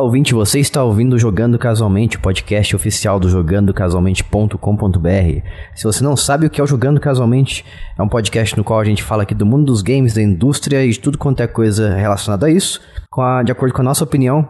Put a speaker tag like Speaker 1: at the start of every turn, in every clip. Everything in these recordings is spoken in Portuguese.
Speaker 1: Olá, ouvinte, você está ouvindo Jogando Casualmente, o podcast oficial do jogandocasualmente.com.br. Se você não sabe o que é o Jogando Casualmente, é um podcast no qual a gente fala aqui do mundo dos games, da indústria e de tudo quanto é coisa relacionada a isso, a, de acordo com a nossa opinião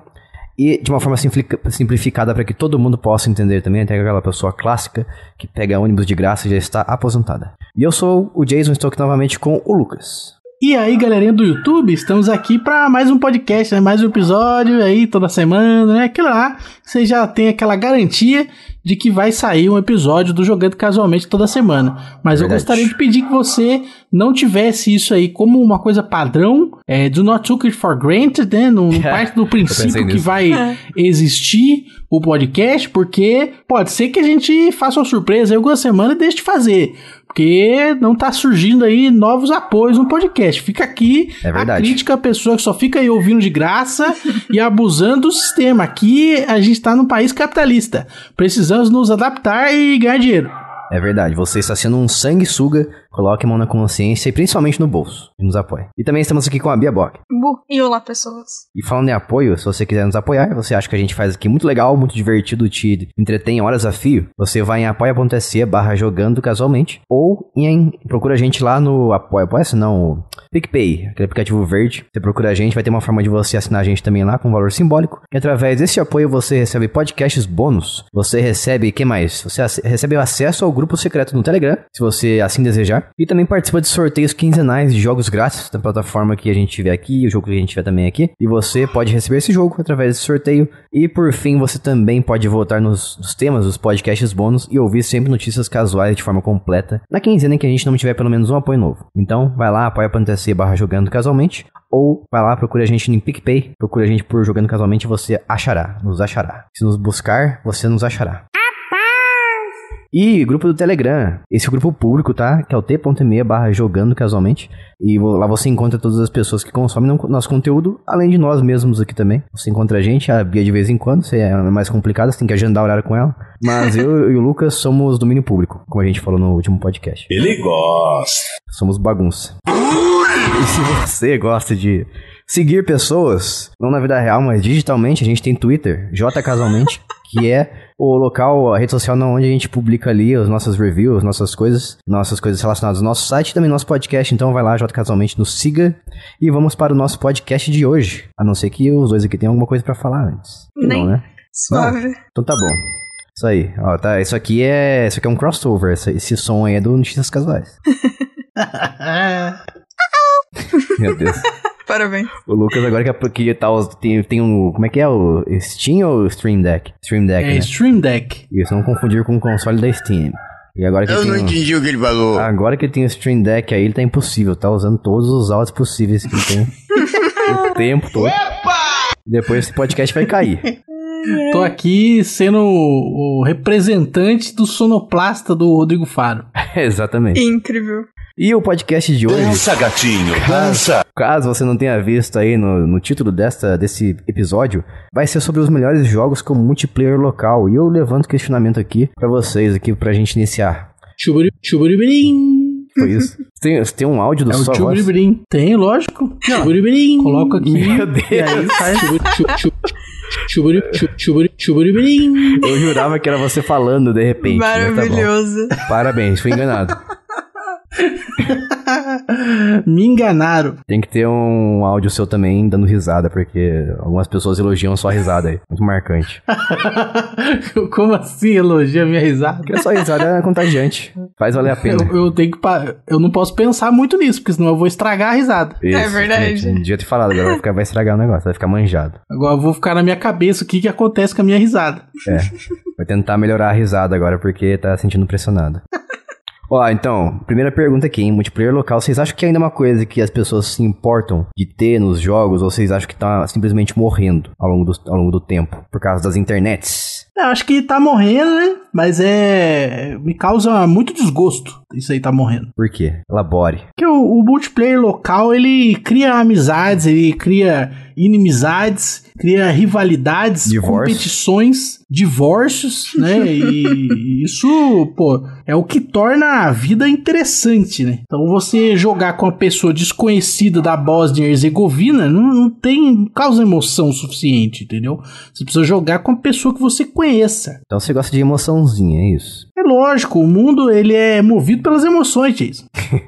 Speaker 1: e de uma forma simplificada para que todo mundo possa entender também, até aquela pessoa clássica que pega ônibus de graça e já está aposentada. E eu sou o Jason, estou aqui novamente com o Lucas.
Speaker 2: E aí, galerinha do YouTube, estamos aqui para mais um podcast, né? mais um episódio aí toda semana, né? Aquilo lá, você já tem aquela garantia de que vai sair um episódio do Jogando Casualmente toda semana. Mas Verdade. eu gostaria de pedir que você não tivesse isso aí como uma coisa padrão, é, do not took it for granted, né? Não, parte do princípio que vai existir o podcast, porque pode ser que a gente faça uma surpresa aí alguma semana e deixe de fazer. Porque não tá surgindo aí novos apoios no podcast. Fica aqui é a crítica a pessoa que só fica aí ouvindo de graça e abusando do sistema. Aqui a gente está num país capitalista. Precisamos nos adaptar e ganhar dinheiro. É verdade, você está sendo um sanguessuga
Speaker 1: Coloque a mão na consciência e principalmente no bolso. E nos apoie. E também estamos aqui com a Bia Bock.
Speaker 3: e olá, pessoas.
Speaker 1: E falando em apoio, se você quiser nos apoiar, você acha que a gente faz aqui muito legal, muito divertido, te entretém horas a fio, você vai em apoia.se barra jogando casualmente ou em, procura a gente lá no apoia, apoia não, PicPay, aquele aplicativo verde. Você procura a gente, vai ter uma forma de você assinar a gente também lá com um valor simbólico. E através desse apoio você recebe podcasts bônus. Você recebe, que mais? Você recebe acesso ao grupo secreto no Telegram, se você assim desejar. E também participa de sorteios quinzenais de jogos grátis da plataforma que a gente tiver aqui, o jogo que a gente tiver também aqui. E você pode receber esse jogo através desse sorteio. E por fim, você também pode votar nos, nos temas os podcasts bônus e ouvir sempre notícias casuais de forma completa na quinzena em que a gente não tiver pelo menos um apoio novo. Então, vai lá, apoia barra jogando casualmente ou vai lá, procura a gente no PicPay, procura a gente por Jogando Casualmente, você achará, nos achará. Se nos buscar, você nos achará. E grupo do Telegram, esse é grupo público, tá? Que é o t.me barra jogando casualmente. E lá você encontra todas as pessoas que consomem nosso conteúdo, além de nós mesmos aqui também. Você encontra a gente, a Bia de vez em quando, é mais complicada, você tem que agendar o horário com ela. Mas eu e o Lucas somos domínio público, como a gente falou no último podcast. Ele gosta. Somos bagunça. E se você gosta de seguir pessoas, não na vida real, mas digitalmente, a gente tem Twitter, J casualmente que é o local, a rede social onde a gente publica ali as nossas reviews, nossas coisas, nossas coisas relacionadas ao nosso site e também nosso podcast. Então vai lá, J Casualmente, nos siga e vamos para o nosso podcast de hoje. A não ser que os dois aqui tenham alguma coisa para falar antes. Nem. Não, né?
Speaker 3: Suave. Não?
Speaker 1: Então tá bom. Isso aí. Ó, tá, isso aqui é. Isso aqui é um crossover. Esse, esse som aí é do Notícias Casuais.
Speaker 3: Meu Deus. Parabéns.
Speaker 1: O Lucas agora que, é, que tá, tem, tem um. Como é que é? O Steam ou Stream Deck? Stream Deck. É, né? Stream Deck. Isso, não confundir com o console da Steam. E agora que Eu não um, entendi
Speaker 2: o que ele falou. Agora
Speaker 1: que tem o Stream Deck aí, ele tá impossível. Tá usando todos os áudios possíveis que ele tem.
Speaker 2: o tempo todo. Epa! Depois esse podcast vai cair. Tô aqui sendo o representante do sonoplasta do Rodrigo Faro. Exatamente.
Speaker 3: Incrível.
Speaker 1: E o podcast de hoje. Dança, gatinho, dança! Caso você não tenha visto aí no, no título desta, desse episódio, vai ser sobre os melhores jogos com multiplayer local. E eu levanto questionamento aqui para vocês, aqui pra gente iniciar. Chuburi, chuburibirim! Foi isso. Tem, tem um áudio do é sua voz?
Speaker 2: Tem, lógico. Chuburibirim. Coloca aqui. Meu Deus. E aí sai. Chuburi, chuburi, chuburi, Eu jurava que era você falando de repente. Tá Maravilhoso. Tá Parabéns, fui enganado.
Speaker 1: Me enganaram. Tem que ter um áudio seu também dando risada, porque algumas pessoas elogiam sua risada aí. Muito marcante.
Speaker 2: Como assim elogia minha risada? Porque a sua risada é contagiante. Faz valer a pena. Eu, eu tenho que. Pa... Eu não posso pensar muito nisso, porque senão eu vou estragar a risada. Isso, é verdade. Um
Speaker 1: dia te falado, agora vai, ficar, vai estragar o negócio, vai ficar manjado.
Speaker 2: Agora eu vou ficar na minha cabeça o que, que acontece com a minha risada. É.
Speaker 1: Vai tentar melhorar a risada agora, porque tá sentindo pressionado. Ó, então, primeira pergunta aqui, hein? multiplayer local, vocês acham que é ainda é uma coisa que as pessoas se importam de ter nos jogos, ou vocês acham que tá simplesmente morrendo ao longo do, ao longo do tempo, por causa das internets?
Speaker 3: eu acho
Speaker 2: que tá morrendo, né? Mas é. Me causa muito desgosto isso aí tá morrendo.
Speaker 1: Por quê? Elabore.
Speaker 2: Porque o, o multiplayer local ele cria amizades, ele cria inimizades, cria rivalidades, divórcios. competições, divórcios, né? E, isso, pô, é o que torna a vida interessante, né? Então você jogar com uma pessoa desconhecida da Bosnia e Herzegovina não, não tem causa emoção suficiente, entendeu? Você precisa jogar com uma pessoa que você conheça. Então você gosta de emoçãozinha, é isso? É lógico, o mundo ele é movido pelas emoções, Jason.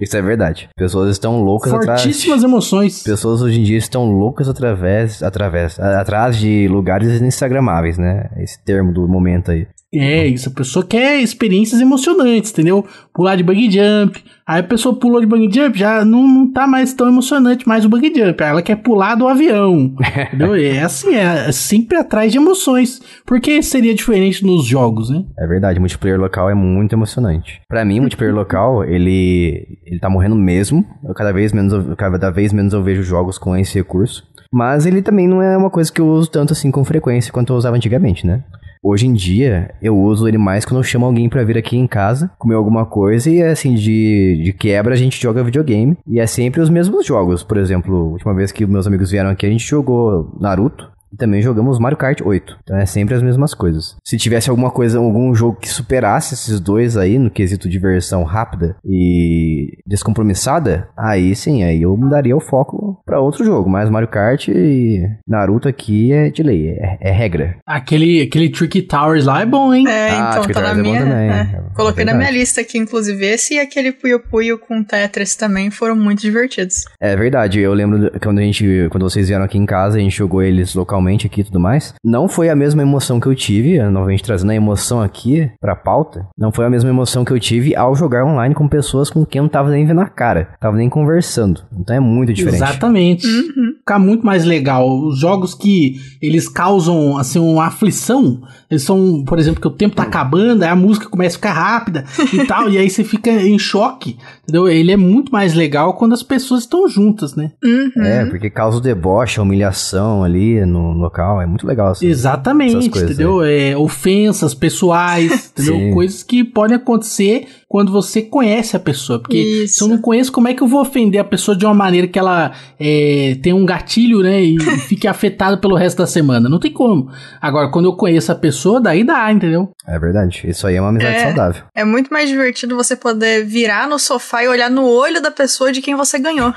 Speaker 1: Isso é verdade. Pessoas estão loucas Fortíssimas emoções. Pessoas hoje em dia estão loucas através, através, atrás de lugares instagramáveis, né? Esse termo do momento aí.
Speaker 2: É isso, a pessoa quer experiências emocionantes, entendeu? Pular de bug jump. Aí a pessoa pulou de bug jump, já não, não tá mais tão emocionante mais o bug jump. Aí ela quer pular do avião. entendeu? É assim, é, é sempre atrás de emoções. Porque seria diferente nos jogos, né? É verdade, multiplayer local é muito emocionante. Para mim, multiplayer local,
Speaker 1: ele, ele tá morrendo mesmo. Eu cada vez menos, cada vez menos eu vejo jogos com esse recurso. Mas ele também não é uma coisa que eu uso tanto assim com frequência quanto eu usava antigamente, né? Hoje em dia, eu uso ele mais quando eu chamo alguém para vir aqui em casa, comer alguma coisa e assim, de, de quebra a gente joga videogame. E é sempre os mesmos jogos. Por exemplo, a última vez que meus amigos vieram aqui, a gente jogou Naruto também jogamos Mario Kart 8. Então é sempre as mesmas coisas. Se tivesse alguma coisa, algum jogo que superasse esses dois aí no quesito diversão rápida e descompromissada, aí sim, aí eu mudaria o foco para outro jogo. Mas Mario Kart e Naruto aqui é de lei, é, é regra.
Speaker 2: Aquele, aquele Tricky Towers lá é bom, hein? É, ah,
Speaker 3: então Tricky tá Towers na é minha. Também, né? é, é. Coloquei na minha lista aqui, inclusive, esse e aquele Puyo Puyo com Tetris também foram muito divertidos.
Speaker 1: É verdade, eu lembro quando a gente, quando vocês vieram aqui em casa, a gente jogou eles localmente aqui e tudo mais, não foi a mesma emoção que eu tive, novamente trazendo a emoção aqui pra pauta, não foi a mesma emoção que eu tive ao jogar online com pessoas com quem eu não tava nem vendo a cara, tava nem conversando. Então é muito diferente.
Speaker 2: Exatamente. Uhum. Fica muito mais legal. Os jogos que eles causam, assim, uma aflição, eles são, por exemplo, que o tempo tá hum. acabando, aí a música começa a ficar rápida e tal, e aí você fica em choque, entendeu? Ele é muito mais legal quando as pessoas estão juntas, né? Uhum.
Speaker 1: É, porque causa o deboche, a humilhação ali no, local. É muito legal assim. Exatamente, coisas, entendeu?
Speaker 2: É, ofensas pessoais, entendeu? Coisas que podem acontecer quando você conhece a pessoa. Porque Isso. se eu não conheço, como é que eu vou ofender a pessoa de uma maneira que ela é, tenha um gatilho, né? E fique afetada pelo resto da semana? Não tem como. Agora, quando eu conheço a pessoa, daí dá, entendeu? É verdade. Isso aí é uma amizade é, saudável.
Speaker 3: É muito mais divertido você poder virar no sofá e olhar no olho da pessoa de quem você ganhou.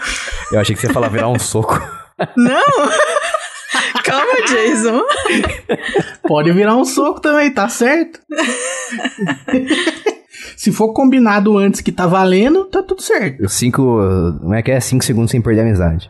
Speaker 2: Eu achei que você ia falar virar um soco.
Speaker 3: Não! Calma, Jason.
Speaker 2: Pode virar um soco também, tá certo? Se for combinado antes que tá valendo, tá tudo certo. Cinco. Como é que é? Cinco segundos sem perder a amizade.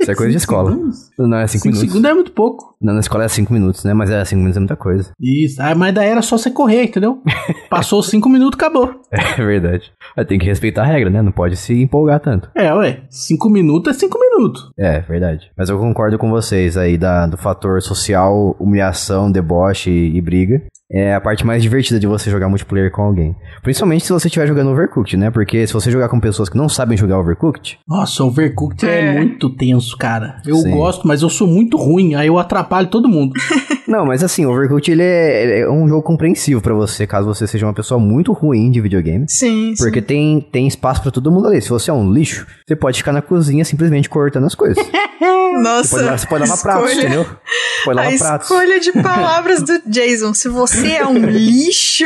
Speaker 2: Isso é coisa de
Speaker 1: escola. Segundos? Não, é 5 minutos. 5 segundos
Speaker 2: é muito pouco.
Speaker 1: Não, na escola é 5 minutos, né? Mas é 5 minutos é muita coisa.
Speaker 2: Isso. Ah, mas daí era só você correr, entendeu? Passou 5 minutos, acabou. É verdade. tem que respeitar a regra, né? Não pode se empolgar tanto. É, ué. 5 minutos é 5 minutos. É,
Speaker 1: verdade. Mas eu concordo com vocês aí da, do fator social, humilhação, deboche e, e briga é a parte mais divertida de você jogar multiplayer com alguém. Principalmente se você estiver jogando Overcooked, né? Porque se você jogar com pessoas que não sabem jogar Overcooked. Nossa, Overcooked é, é muito
Speaker 2: intenso, cara.
Speaker 1: Eu Sim. gosto,
Speaker 2: mas eu sou muito ruim, aí eu atrapalho todo mundo. Não, mas assim, Overcooked ele
Speaker 1: é, é um jogo compreensivo para você, caso você seja uma pessoa muito ruim de videogame. Sim. Porque sim. Tem, tem espaço para todo mundo ali. Se você é um lixo, você pode ficar na cozinha simplesmente cortando as coisas.
Speaker 3: Nossa. Você pode, lavar, você pode lavar escolha, pratos, entendeu? Pode lavar a pratos. escolha de palavras do Jason. Se você é um lixo.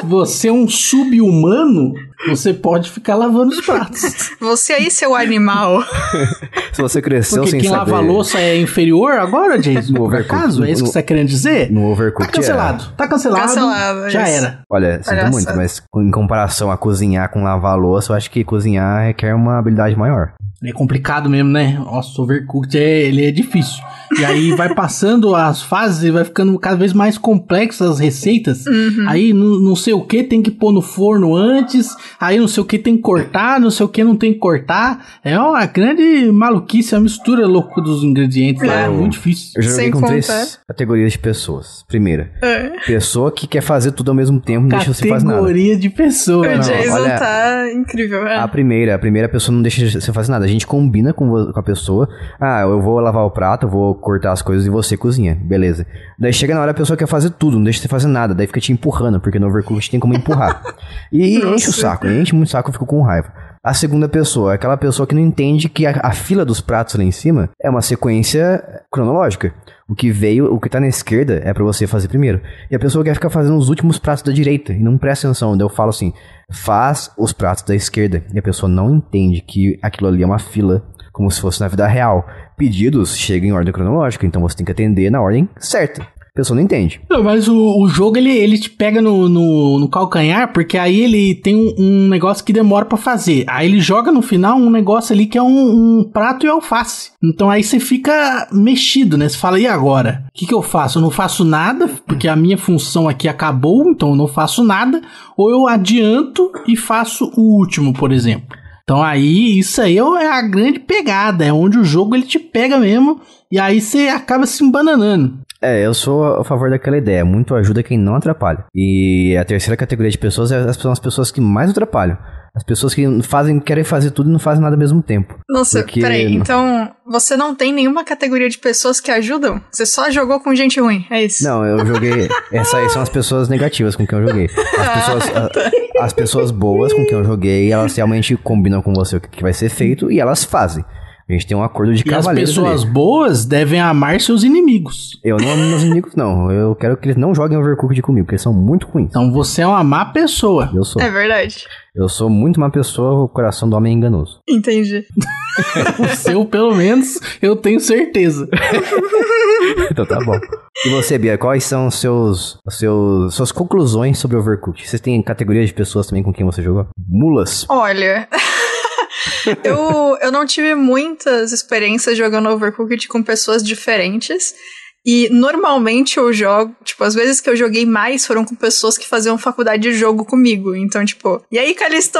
Speaker 3: Se você é um sub-humano,
Speaker 2: você pode ficar lavando os pratos.
Speaker 3: Você aí, seu animal.
Speaker 2: Se você cresceu Porque sem quem saber... lava louça é inferior agora, James? No overcook. Caso, é isso que você está querendo dizer? No overcooked, Tá cancelado. É. Tá cancelado. Cancelado. Já isso. era.
Speaker 1: Olha, sinto muito, mas em comparação a cozinhar com lavar louça, eu acho que cozinhar requer uma habilidade maior.
Speaker 2: É complicado mesmo, né? Nossa, o overcooked é, ele é difícil. E aí vai passando as fases e vai ficando cada vez mais complexas as receitas. Uhum. Aí não sei o que tem que pôr no forno antes aí não sei o que tem que cortar, não sei o que não tem que cortar. É uma grande maluquice, a mistura louca dos ingredientes
Speaker 3: é. lá, é muito difícil. Eu joguei Sem com três
Speaker 1: categorias de pessoas. Primeira, é. pessoa que quer fazer tudo ao mesmo tempo, não deixa você fazer nada.
Speaker 2: Categoria de pessoa.
Speaker 1: O Jason olha, tá incrível. É. A primeira, a primeira pessoa não deixa você fazer nada. A gente combina com, com a pessoa. Ah, eu vou lavar o prato, eu vou cortar as coisas e você cozinha. Beleza. Daí chega na hora a pessoa quer fazer tudo, não deixa você fazer nada. Daí fica te empurrando, porque no Overcooked tem como empurrar. E enche o saco saco. enche muito o saco, eu fico com raiva. A segunda pessoa, aquela pessoa que não entende que a, a fila dos pratos lá em cima é uma sequência cronológica. O que veio, o que tá na esquerda é para você fazer primeiro. E a pessoa quer ficar fazendo os últimos pratos da direita e não presta atenção. Daí eu falo assim: faz os pratos da esquerda. E a pessoa não entende que aquilo ali é uma fila, como se fosse na vida real. Pedidos chegam em ordem cronológica, então você tem que atender na ordem certa a pessoa não entende.
Speaker 2: Não, mas o, o jogo ele, ele te pega no, no, no calcanhar, porque aí ele tem um, um negócio que demora para fazer. Aí ele joga no final um negócio ali que é um, um prato e alface. Então aí você fica mexido, né? Você fala, e agora? O que, que eu faço? Eu não faço nada, porque a minha função aqui acabou, então eu não faço nada. Ou eu adianto e faço o último, por exemplo. Então aí, isso aí é, é a grande pegada, é onde o jogo ele te pega mesmo, e aí você acaba se embananando. É, eu sou a favor daquela
Speaker 1: ideia. Muito ajuda quem não atrapalha. E a terceira categoria de pessoas é são as pessoas que mais atrapalham. As pessoas que fazem, querem fazer tudo e não fazem nada ao mesmo tempo. Nossa, Porque... peraí, então
Speaker 3: você não tem nenhuma categoria de pessoas que ajudam? Você só jogou com gente ruim, é isso?
Speaker 1: Não, eu joguei. Essas aí são as pessoas negativas com quem eu joguei. As ah, pessoas, tá. a, as pessoas boas com quem eu joguei, elas realmente combinam com você o que vai ser feito e elas fazem. A gente tem um acordo de e
Speaker 2: cavaleiro. As pessoas ali. boas devem amar seus inimigos. Eu não amo meus inimigos, não. Eu quero que eles não joguem Overcooked comigo, porque eles são muito ruins. Então você é uma má pessoa. Eu sou. É
Speaker 3: verdade.
Speaker 1: Eu sou muito má pessoa, o coração do homem é enganoso.
Speaker 3: Entendi.
Speaker 2: o seu, pelo menos, eu tenho certeza.
Speaker 1: então tá bom. E você, Bia, quais são os seus, os seus suas conclusões sobre Overcooked? Vocês têm categorias de pessoas também com quem você jogou? Mulas?
Speaker 3: Olha. eu, eu não tive muitas experiências jogando Overcooked com pessoas diferentes. E normalmente eu jogo, tipo, as vezes que eu joguei mais foram com pessoas que faziam faculdade de jogo comigo. Então, tipo, e aí, Calisto?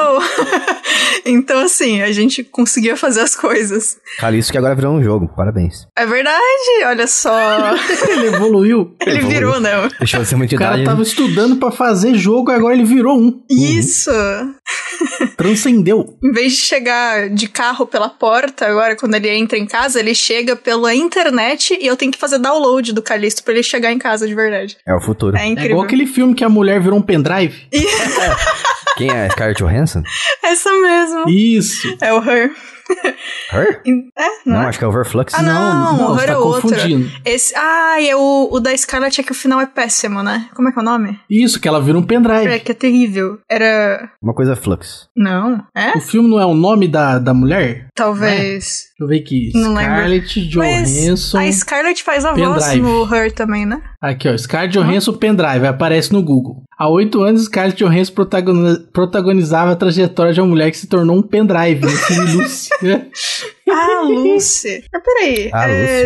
Speaker 3: então, assim, a gente conseguia fazer as coisas.
Speaker 1: Calisto que agora virou
Speaker 2: um jogo, parabéns.
Speaker 3: É verdade, olha só. ele evoluiu. Ele evoluiu. virou, né?
Speaker 2: Deixou de ser uma entidade. O cara né? tava estudando para fazer jogo e agora ele virou um. Uhum. Isso. Uhum. Transcendeu.
Speaker 3: em vez de chegar de carro pela porta, agora quando ele entra em casa, ele chega pela internet e eu tenho que fazer download do Calixto para ele chegar em casa de verdade.
Speaker 2: É o futuro. É, é incrível. É igual aquele filme que a mulher virou um pendrive.
Speaker 1: Quem é? Scarlett Johansson?
Speaker 3: Essa mesmo. Isso. É o Her. Her? É, não, não é? acho que é Overflux. Ah, não, não, não Her tá é confundindo. Outro. Esse, ah, é o, o da Scarlet é que o final é péssimo, né? Como é que é o nome?
Speaker 2: Isso, que ela vira um pendrive. É,
Speaker 3: que é terrível. Era...
Speaker 2: Uma coisa é Flux.
Speaker 3: Não, é? O
Speaker 2: filme não é o nome da, da mulher?
Speaker 3: Talvez. É. Deixa
Speaker 2: eu ver aqui. Scarlett Johansson. A
Speaker 3: Scarlett faz a pendrive. voz no Her também, né?
Speaker 2: Aqui, ó. Scarlett uhum. Johansson uhum. pendrive. Aparece no Google. Há oito anos, Scarlett Johansson protagonizava a trajetória de uma mulher que se tornou um pendrive no né? filme
Speaker 3: ah, é, Lucy. Mas peraí. Ah, é...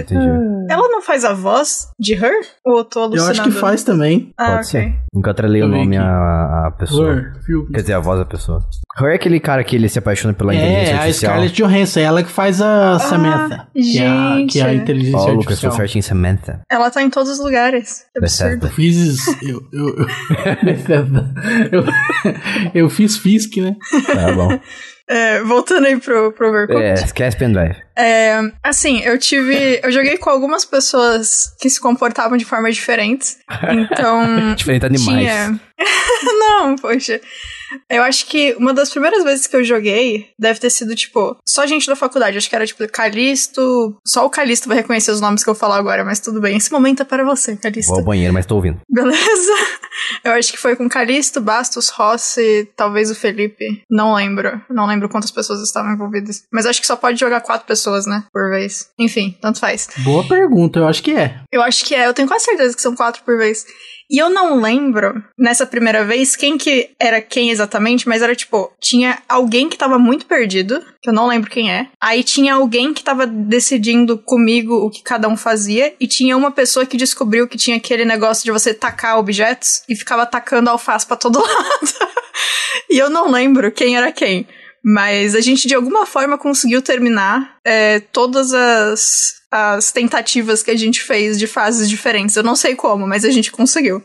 Speaker 3: ela não faz a voz de her? Ou eu tô alucinando? Eu acho que faz também. Ah, Pode okay.
Speaker 2: ser.
Speaker 1: Nunca trelei o nome à, pessoa. Her, Quer dizer, a voz da pessoa. Her é aquele cara que ele se apaixona pela é, inteligência artificial. É, a Scarlett
Speaker 2: Johansson. Ela que faz a ah, Samantha.
Speaker 3: Gente. Que é a, que é a inteligência
Speaker 2: oh, artificial. Lucas, eu em Samantha.
Speaker 3: Ela tá em todos os lugares. É absurdo. Eu
Speaker 2: fiz... eu, eu, eu, eu fiz Fisk, né? Tá bom.
Speaker 3: É, voltando aí pro, pro Overcooked. É,
Speaker 2: esquece pendrive.
Speaker 3: É, assim, eu tive. Eu joguei com algumas pessoas que se comportavam de formas diferentes. Então. Diferente animais. Tinha... Não, poxa. Eu acho que uma das primeiras vezes que eu joguei deve ter sido, tipo, só gente da faculdade. Acho que era, tipo, Calisto. Só o Calisto vai reconhecer os nomes que eu falar agora, mas tudo bem. Esse momento é para você, Calisto. Vou ao
Speaker 1: banheiro, mas tô ouvindo.
Speaker 3: Beleza? Eu acho que foi com Calisto, Bastos, Rossi, talvez o Felipe. Não lembro. Não lembro quantas pessoas estavam envolvidas. Mas acho que só pode jogar quatro pessoas, né? Por vez. Enfim, tanto faz.
Speaker 2: Boa pergunta, eu acho que é.
Speaker 3: Eu acho que é. Eu tenho quase certeza que são quatro por vez. E eu não lembro, nessa primeira vez, quem que era quem exatamente, mas era tipo, tinha alguém que tava muito perdido, que eu não lembro quem é. Aí tinha alguém que tava decidindo comigo o que cada um fazia, e tinha uma pessoa que descobriu que tinha aquele negócio de você tacar objetos e ficava tacando alface pra todo lado. e eu não lembro quem era quem. Mas a gente de alguma forma conseguiu terminar é, todas as as tentativas que a gente fez de fases diferentes. Eu não sei como, mas a gente conseguiu.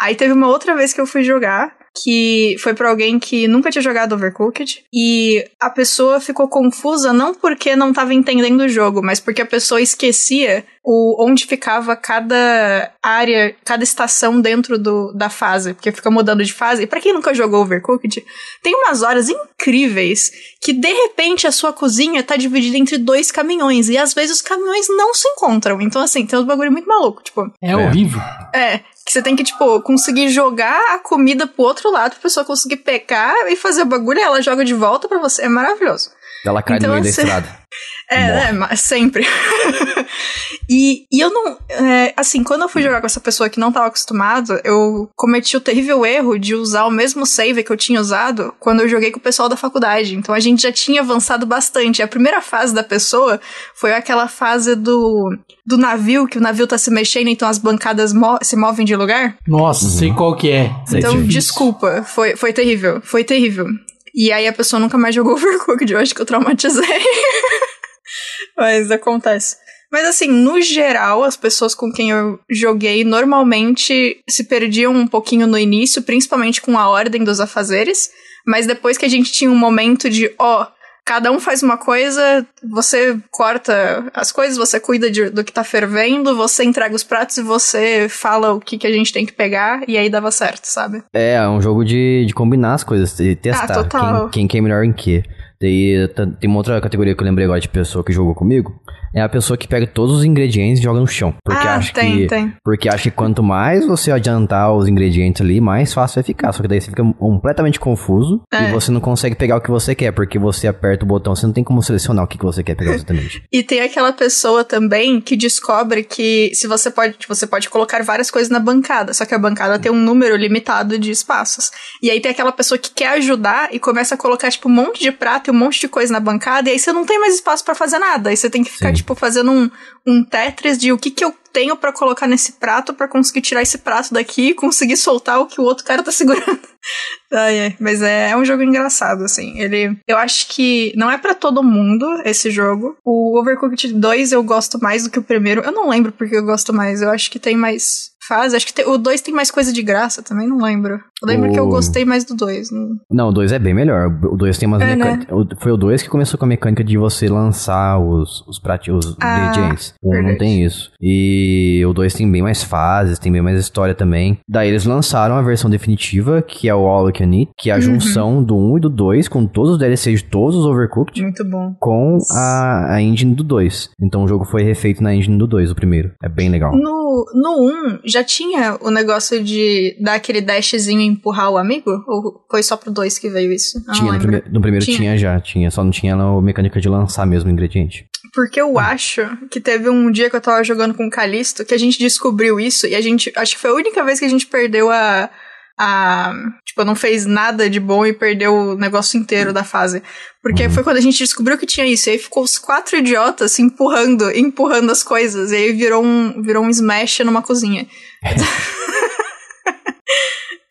Speaker 3: Aí teve uma outra vez que eu fui jogar que foi para alguém que nunca tinha jogado Overcooked e a pessoa ficou confusa não porque não estava entendendo o jogo, mas porque a pessoa esquecia o onde ficava cada área, cada estação dentro do, da fase, porque fica mudando de fase. E para quem nunca jogou Overcooked, tem umas horas incríveis que de repente a sua cozinha tá dividida entre dois caminhões e às vezes os caminhões não se encontram. Então assim, tem uns bagulho muito maluco, tipo. É horrível. É, que você tem que, tipo, conseguir jogar a comida pro outro lado pra pessoa conseguir pecar e fazer o bagulho e ela joga de volta pra você. É maravilhoso.
Speaker 1: Ela cai então, no meio você... da estrada.
Speaker 3: É, é sempre. e, e eu não. É, assim, quando eu fui jogar com essa pessoa que não tava acostumada, eu cometi o terrível erro de usar o mesmo save que eu tinha usado quando eu joguei com o pessoal da faculdade. Então a gente já tinha avançado bastante. A primeira fase da pessoa foi aquela fase do, do navio, que o navio tá se mexendo, então as bancadas mo se movem de lugar.
Speaker 2: Nossa, uhum. sei qual que é. Então, é
Speaker 3: desculpa, foi, foi terrível, foi terrível. E aí a pessoa nunca mais jogou Overcooked, eu acho que eu traumatizei. Mas acontece. Mas assim, no geral, as pessoas com quem eu joguei normalmente se perdiam um pouquinho no início, principalmente com a ordem dos afazeres. Mas depois que a gente tinha um momento de, ó, oh, cada um faz uma coisa, você corta as coisas, você cuida de, do que tá fervendo, você entrega os pratos e você fala o que, que a gente tem que pegar, e aí dava certo, sabe?
Speaker 1: É, é um jogo de, de combinar as coisas, de ah, testar ah, total. Quem, quem, é melhor em quê. Daí tem uma outra categoria que eu lembrei agora de pessoa que jogou comigo, é a pessoa que pega todos os ingredientes e joga no chão. Porque ah, acha tem, que, tem. Porque acha que quanto mais você adiantar os ingredientes ali, mais fácil vai ficar. Só que daí você fica completamente confuso é. e você não consegue pegar o que você quer, porque você aperta o botão, você não tem como selecionar o que, que você quer pegar exatamente.
Speaker 3: e tem aquela pessoa também que descobre que se você pode, tipo, você pode colocar várias coisas na bancada, só que a bancada tem um número limitado de espaços. E aí tem aquela pessoa que quer ajudar e começa a colocar, tipo, um monte de prato e um monte de coisa na bancada, e aí você não tem mais espaço para fazer nada. Aí você tem que ficar, Sim tipo, fazendo um, um Tetris de o que, que eu tenho para colocar nesse prato para conseguir tirar esse prato daqui e conseguir soltar o que o outro cara tá segurando. Ai, ai. Mas é, é, um jogo engraçado, assim. Ele. Eu acho que não é para todo mundo esse jogo. O Overcooked 2 eu gosto mais do que o primeiro. Eu não lembro porque eu gosto mais. Eu acho que tem mais fase. Acho que te, o 2 tem mais coisa de graça também, não lembro. Eu lembro o... que eu gostei mais do 2. Não...
Speaker 1: não, o 2 é bem melhor. O 2 tem umas é, né? mecânicas. Né? Foi o 2 que começou com a mecânica de você lançar os, os, prati... ah, ingredientes. O 1 não tem isso. E o 2 tem bem mais fases, tem bem mais história também. Daí eles lançaram a versão definitiva, que é o All I Can Eat, que é a uhum. junção do 1 um e do 2, com todos os DLCs de todos os Overcooked. Muito bom. Com a, a engine do 2. Então o jogo foi refeito na engine do 2, o primeiro. É bem legal.
Speaker 3: No, no 1, um, já já tinha o negócio de dar aquele dashzinho e empurrar o amigo? Ou foi só pro 2 que veio isso? Não tinha, não no, prime
Speaker 1: no, primeiro tinha. tinha. já, tinha. Só não tinha a mecânica de lançar mesmo o ingrediente.
Speaker 3: Porque eu acho que teve um dia que eu tava jogando com o Calisto que a gente descobriu isso e a gente. Acho que foi a única vez que a gente perdeu a a. Tipo, não fez nada de bom e perdeu o negócio inteiro da fase. Porque uhum. foi quando a gente descobriu que tinha isso. E aí ficou os quatro idiotas se empurrando, empurrando as coisas. E aí virou um, virou um smash numa cozinha. É.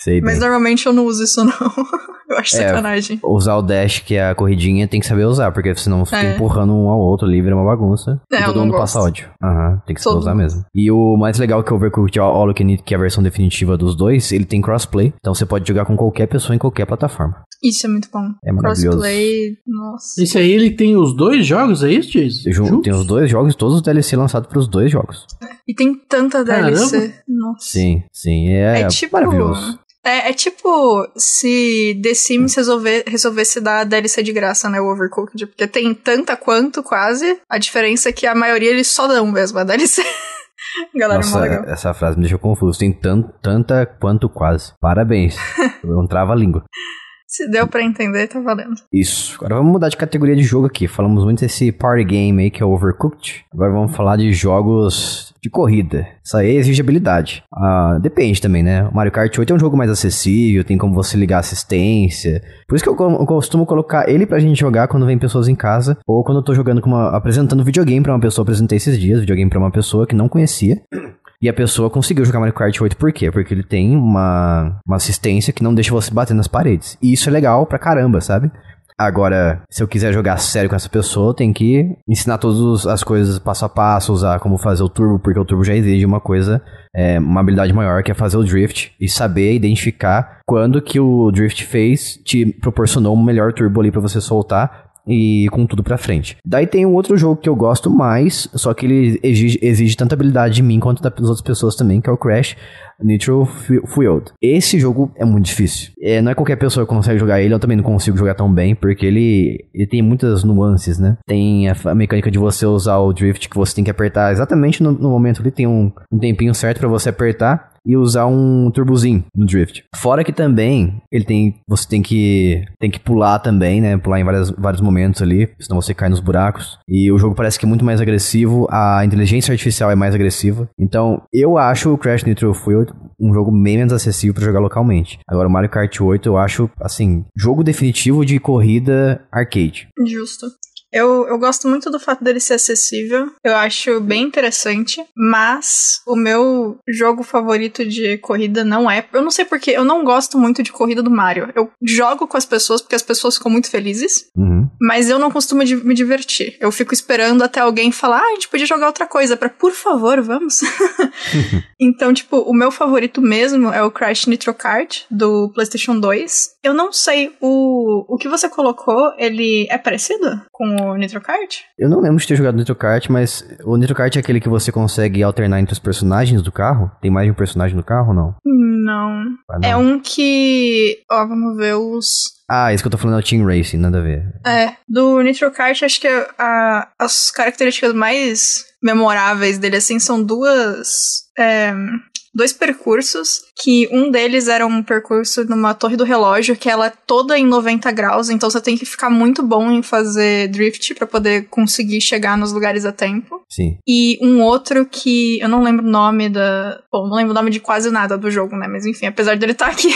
Speaker 3: Sei é Mas bem. normalmente eu não uso isso, não. eu acho é, sacanagem. Usar
Speaker 1: o dash, que é a corridinha, tem que saber usar, porque senão fica é. empurrando um ao outro ali, vira uma bagunça. É, e todo mundo gosto. passa ódio. Aham, uhum, tem que saber usar mundo. mesmo. E o mais legal que eu vi com o All You Can Eat, que é a versão definitiva dos dois, ele tem crossplay. Então você pode jogar com qualquer pessoa em qualquer plataforma.
Speaker 3: Isso é muito bom. É maravilhoso. Crossplay, nossa.
Speaker 2: Esse aí ele tem os dois jogos, é isso, Jason? Ju tem os dois jogos, todos os DLC lançados para os dois jogos.
Speaker 3: E tem tanta DLC. Nossa.
Speaker 2: Sim, sim.
Speaker 1: É, é tipo, maravilhoso.
Speaker 3: É, é, tipo se The Sims resolver, resolvesse dar a DLC de graça, né? O Overcooked. Porque tem tanta quanto, quase. A diferença é que a maioria eles só dão mesmo a DLC. Galera, é Nossa, é
Speaker 1: essa frase me deixou confuso. Tem tan, tanta quanto quase. Parabéns. Eu não é trava a língua.
Speaker 3: Se deu para entender, tá valendo.
Speaker 1: Isso. Agora vamos mudar de categoria de jogo aqui. Falamos muito desse party game aí que é Overcooked. Agora vamos falar de jogos de corrida. Isso aí exige habilidade. Ah, depende também, né? O Mario Kart 8 é um jogo mais acessível, tem como você ligar assistência. Por isso que eu, costumo colocar ele pra gente jogar quando vem pessoas em casa, ou quando eu tô jogando com uma, apresentando videogame para uma pessoa, apresentei esses dias, videogame para uma pessoa que não conhecia. E a pessoa conseguiu jogar Mario Kart 8 por quê? Porque ele tem uma, uma assistência que não deixa você bater nas paredes. E isso é legal pra caramba, sabe? Agora, se eu quiser jogar sério com essa pessoa, tem que ensinar todas as coisas passo a passo, usar como fazer o turbo, porque o turbo já exige uma coisa, é, uma habilidade maior, que é fazer o drift e saber identificar quando que o drift fez te proporcionou um melhor turbo ali para você soltar, e com tudo pra frente. Daí tem um outro jogo que eu gosto mais, só que ele exige, exige tanta habilidade de mim quanto das outras pessoas também, que é o Crash Nitro Fueled. Esse jogo é muito difícil. É, não é qualquer pessoa que consegue jogar ele, eu também não consigo jogar tão bem, porque ele, ele tem muitas nuances, né? Tem a, a mecânica de você usar o drift, que você tem que apertar exatamente no, no momento ali, tem um, um tempinho certo para você apertar e usar um turbozinho no drift. Fora que também ele tem, você tem que tem que pular também, né? Pular em várias, vários momentos ali, senão você cai nos buracos. E o jogo parece que é muito mais agressivo, a inteligência artificial é mais agressiva. Então, eu acho o Crash Nitro Fuel um jogo meio menos acessível para jogar localmente. Agora, o Mario Kart 8 eu acho, assim, jogo definitivo de corrida arcade.
Speaker 3: Justo. Eu, eu gosto muito do fato dele ser acessível. Eu acho bem interessante. Mas o meu jogo favorito de corrida não é. Eu não sei porque eu não gosto muito de corrida do Mario. Eu jogo com as pessoas porque as pessoas ficam muito felizes. Uhum. Mas eu não costumo me divertir. Eu fico esperando até alguém falar: ah, a gente podia jogar outra coisa. Pra, por favor, vamos. então, tipo, o meu favorito mesmo é o Crash Nitro Kart do PlayStation 2. Eu não sei, o, o que você colocou, ele é parecido com o Nitro Kart?
Speaker 1: Eu não lembro de ter jogado Nitro Kart, mas o Nitro Kart é aquele que você consegue alternar entre os personagens do carro? Tem mais de um personagem no carro ou não?
Speaker 3: Não. Ah, não. É um que. Ó, oh, vamos ver os.
Speaker 1: Ah, isso que eu tô falando é o Team Racing, nada a ver.
Speaker 3: É. Do Nitro Kart, acho que a, as características mais memoráveis dele, assim, são duas. É, dois percursos, que um deles era um percurso numa torre do relógio, que ela é toda em 90 graus, então você tem que ficar muito bom em fazer drift para poder conseguir chegar nos lugares a tempo. Sim. E um outro que eu não lembro o nome da. Bom, não lembro o nome de quase nada do jogo, né? Mas enfim, apesar dele estar tá aqui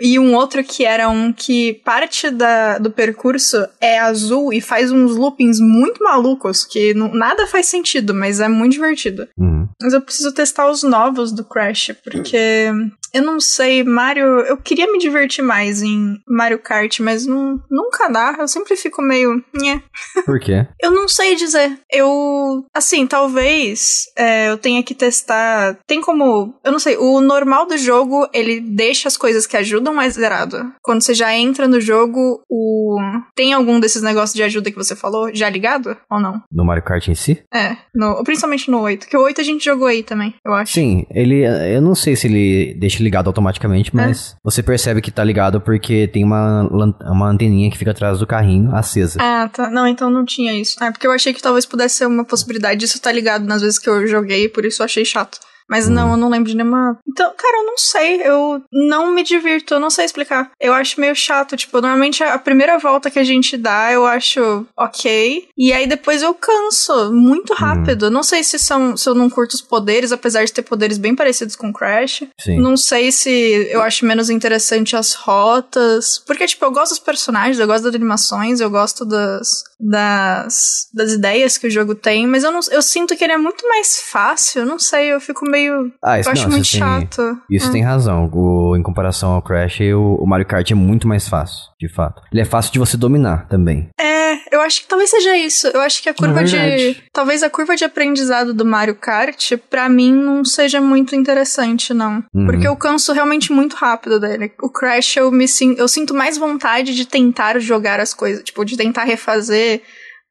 Speaker 3: e um outro que era um que parte da, do percurso é azul e faz uns loopings muito malucos, que não, nada faz sentido, mas é muito divertido. Uhum. Mas eu preciso testar os novos do Crash, porque eu não sei, Mario. Eu queria me divertir mais em Mario Kart, mas não, nunca dá. Eu sempre fico meio. Nhê. Por quê? eu não sei dizer. Eu. Assim, talvez é, eu tenha que testar. Tem como. Eu não sei. O normal do jogo, ele deixa as coisas que ajudam mais zerado. Quando você já entra no jogo, o. Tem algum desses negócios de ajuda que você falou já ligado? Ou não?
Speaker 1: No Mario Kart em si?
Speaker 3: É. No, principalmente no 8. Que o 8 a gente jogou aí também, eu
Speaker 1: acho. Sim, ele. Eu não sei se ele deixa desligado automaticamente, é. mas você percebe que tá ligado porque tem uma, uma anteninha que fica atrás do carrinho acesa.
Speaker 3: Ah, tá. Não, então não tinha isso. Ah, porque eu achei que talvez pudesse ser uma possibilidade disso estar tá ligado nas vezes que eu joguei, por isso eu achei chato. Mas hum. não, eu não lembro de nenhuma. Então, cara, eu não sei. Eu não me divirto, eu não sei explicar. Eu acho meio chato. Tipo, normalmente a primeira volta que a gente dá, eu acho ok. E aí depois eu canso muito uhum. rápido. Eu Não sei se são se eu não curto os poderes, apesar de ter poderes bem parecidos com Crash. Sim. Não sei se eu acho menos interessante as rotas. Porque, tipo, eu gosto dos personagens, eu gosto das animações, eu gosto das das, das ideias que o jogo tem, mas eu, não, eu sinto que ele é muito mais fácil, não sei, eu fico meio. Ah, isso, eu acho não, muito chato. isso hum. tem
Speaker 1: razão. O, em comparação ao Crash, o, o Mario Kart é muito mais fácil, de fato. Ele é fácil de você dominar também.
Speaker 3: É, eu acho que talvez seja isso. Eu acho que a curva é de. Talvez a curva de aprendizado do Mario Kart, para mim, não seja muito interessante, não. Uhum. Porque eu canso realmente muito rápido dele. O Crash, eu me sinto. Eu sinto mais vontade de tentar jogar as coisas. Tipo, de tentar refazer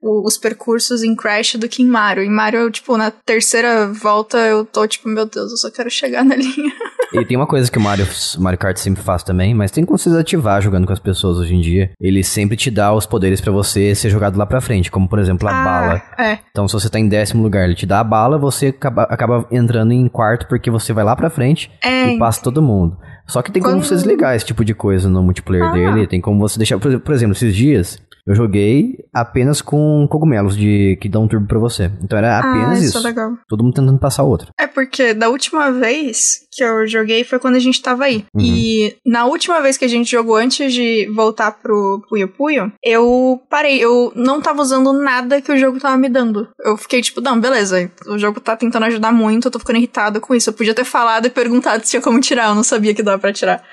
Speaker 3: os percursos em Crash do que em Mario. Em Mario, eu, tipo, na terceira volta eu tô tipo, meu Deus, eu só quero chegar na linha.
Speaker 1: E tem uma coisa que o Mario, Mario Kart sempre faz também, mas tem como você desativar jogando com as pessoas hoje em dia. Ele sempre te dá os poderes para você ser jogado lá pra frente, como por exemplo a ah, bala. É. Então se você tá em décimo lugar, ele te dá a bala, você acaba, acaba entrando em quarto porque você vai lá pra frente é, e passa todo mundo. Só que tem Quando... como você desligar esse tipo de coisa no multiplayer ah. dele, tem como você deixar. Por exemplo, esses dias eu joguei apenas com cogumelos de que dão um turbo pra você. Então era ah, apenas ah, isso. isso. É legal. Todo mundo tentando passar outro.
Speaker 3: É porque da última vez que eu joguei foi quando a gente tava aí. Uhum. E na última vez que a gente jogou antes de voltar pro Puyo Puyo, eu parei. Eu não tava usando nada que o jogo tava me dando. Eu fiquei tipo, não, beleza. O jogo tá tentando ajudar muito, eu tô ficando irritado com isso. Eu podia ter falado e perguntado se tinha como tirar, eu não sabia que dava dá para tirar.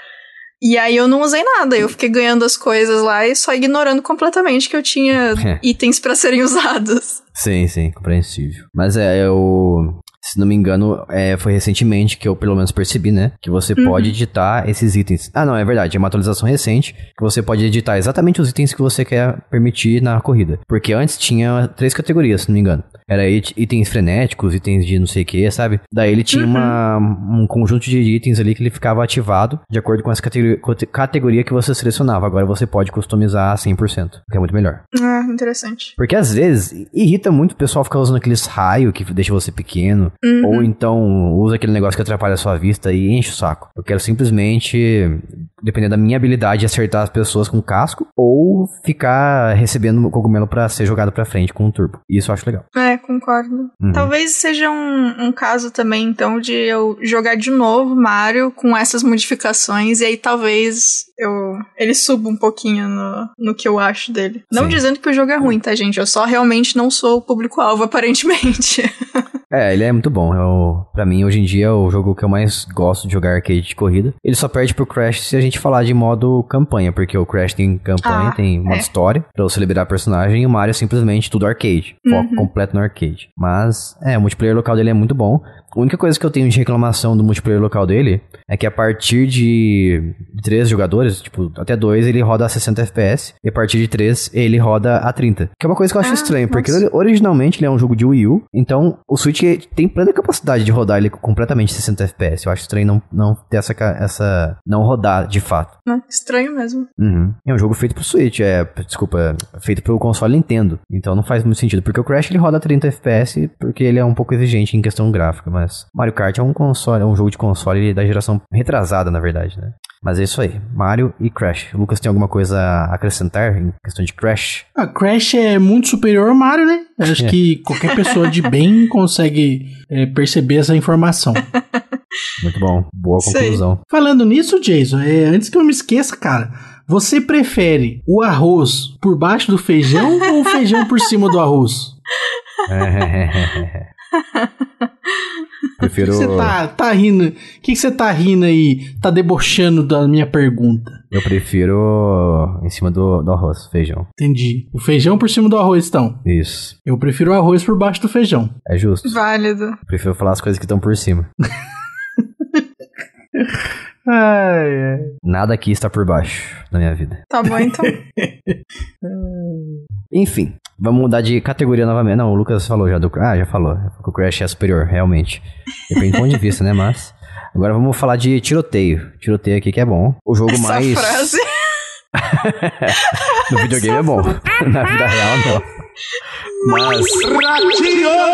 Speaker 3: E aí eu não usei nada, eu fiquei ganhando as coisas lá e só ignorando completamente que eu tinha é. itens para serem usados.
Speaker 1: Sim, sim, compreensível. Mas é, eu se não me engano, é, foi recentemente que eu pelo menos percebi, né? Que você uhum. pode editar esses itens. Ah, não, é verdade. É uma atualização recente que você pode editar exatamente os itens que você quer permitir na corrida. Porque antes tinha três categorias, se não me engano. Era itens frenéticos, itens de não sei o que, sabe? Daí ele tinha uhum. uma, um conjunto de itens ali que ele ficava ativado de acordo com essa categoria, categoria que você selecionava. Agora você pode customizar 100%, que é muito melhor.
Speaker 3: Ah, interessante. Porque
Speaker 1: às vezes irrita muito o pessoal ficar usando aqueles raio que deixa você pequeno Uhum. Ou então usa aquele negócio que atrapalha a sua vista e enche o saco. Eu quero simplesmente, dependendo da minha habilidade, acertar as pessoas com casco ou ficar recebendo cogumelo para ser jogado para frente com um turbo. Isso eu acho legal.
Speaker 3: É, concordo. Uhum. Talvez seja um, um caso também, então, de eu jogar de novo Mario com essas modificações e aí talvez eu ele suba um pouquinho no, no que eu acho dele. Não Sim. dizendo que o jogo é ruim, tá, gente? Eu só realmente não sou o público-alvo, aparentemente.
Speaker 1: É, ele é muito bom. Eu, é pra mim, hoje em dia, é o jogo que eu mais gosto de jogar arcade de corrida. Ele só perde pro Crash se a gente falar de modo campanha, porque o Crash tem campanha, ah, tem modo é. história, pra você liberar personagem, e o Mario é simplesmente tudo arcade. Foco uhum. completo no arcade. Mas, é, o multiplayer local dele é muito bom. A única coisa que eu tenho de reclamação do multiplayer local dele é que a partir de três jogadores, tipo, até dois, ele roda a 60 FPS, e a partir de três, ele roda a 30. Que é uma coisa que eu acho ah, estranho, nossa. porque originalmente ele é um jogo de Wii U, então o Switch tem plena capacidade de rodar ele completamente 60 FPS. Eu acho estranho não, não ter essa, essa. não rodar de fato.
Speaker 3: Ah, estranho mesmo.
Speaker 1: Uhum. É um jogo feito pro Switch, é. Desculpa, feito pro console Nintendo. Então não faz muito sentido, porque o Crash ele roda a 30 FPS porque ele é um pouco exigente em questão gráfica, mas Mario Kart é um console, é um jogo de console da geração retrasada, na verdade, né? Mas é isso aí, Mario e Crash. O Lucas tem alguma coisa a acrescentar em questão de Crash?
Speaker 2: A ah, Crash é muito superior ao Mario, né? Eu acho é. que qualquer pessoa de bem consegue é, perceber essa informação.
Speaker 1: Muito bom, boa conclusão. Sei.
Speaker 2: Falando nisso, Jason, é, antes que eu me esqueça, cara, você prefere o arroz por baixo do feijão ou o feijão por cima do arroz?
Speaker 1: Prefiro. Você tá,
Speaker 2: tá rindo. O que você tá rindo aí? Tá debochando da minha pergunta. Eu prefiro em cima do, do arroz, feijão. Entendi. O feijão por cima do arroz, então. Isso. Eu prefiro o arroz por baixo do feijão. É justo.
Speaker 3: Válido. Eu
Speaker 2: prefiro falar as coisas que estão por cima.
Speaker 3: Ai, ai.
Speaker 1: Nada aqui está por baixo na minha vida. Tá bom, então. Enfim, Vamos mudar de categoria novamente. Não, o Lucas falou já do Ah, já falou. O Crash é superior, realmente. Depende do ponto de vista, né? Mas. Agora vamos falar de tiroteio. Tiroteio aqui que é bom. O jogo Essa mais. Frase... no videogame Essa é bom. Na vida real, não. Mas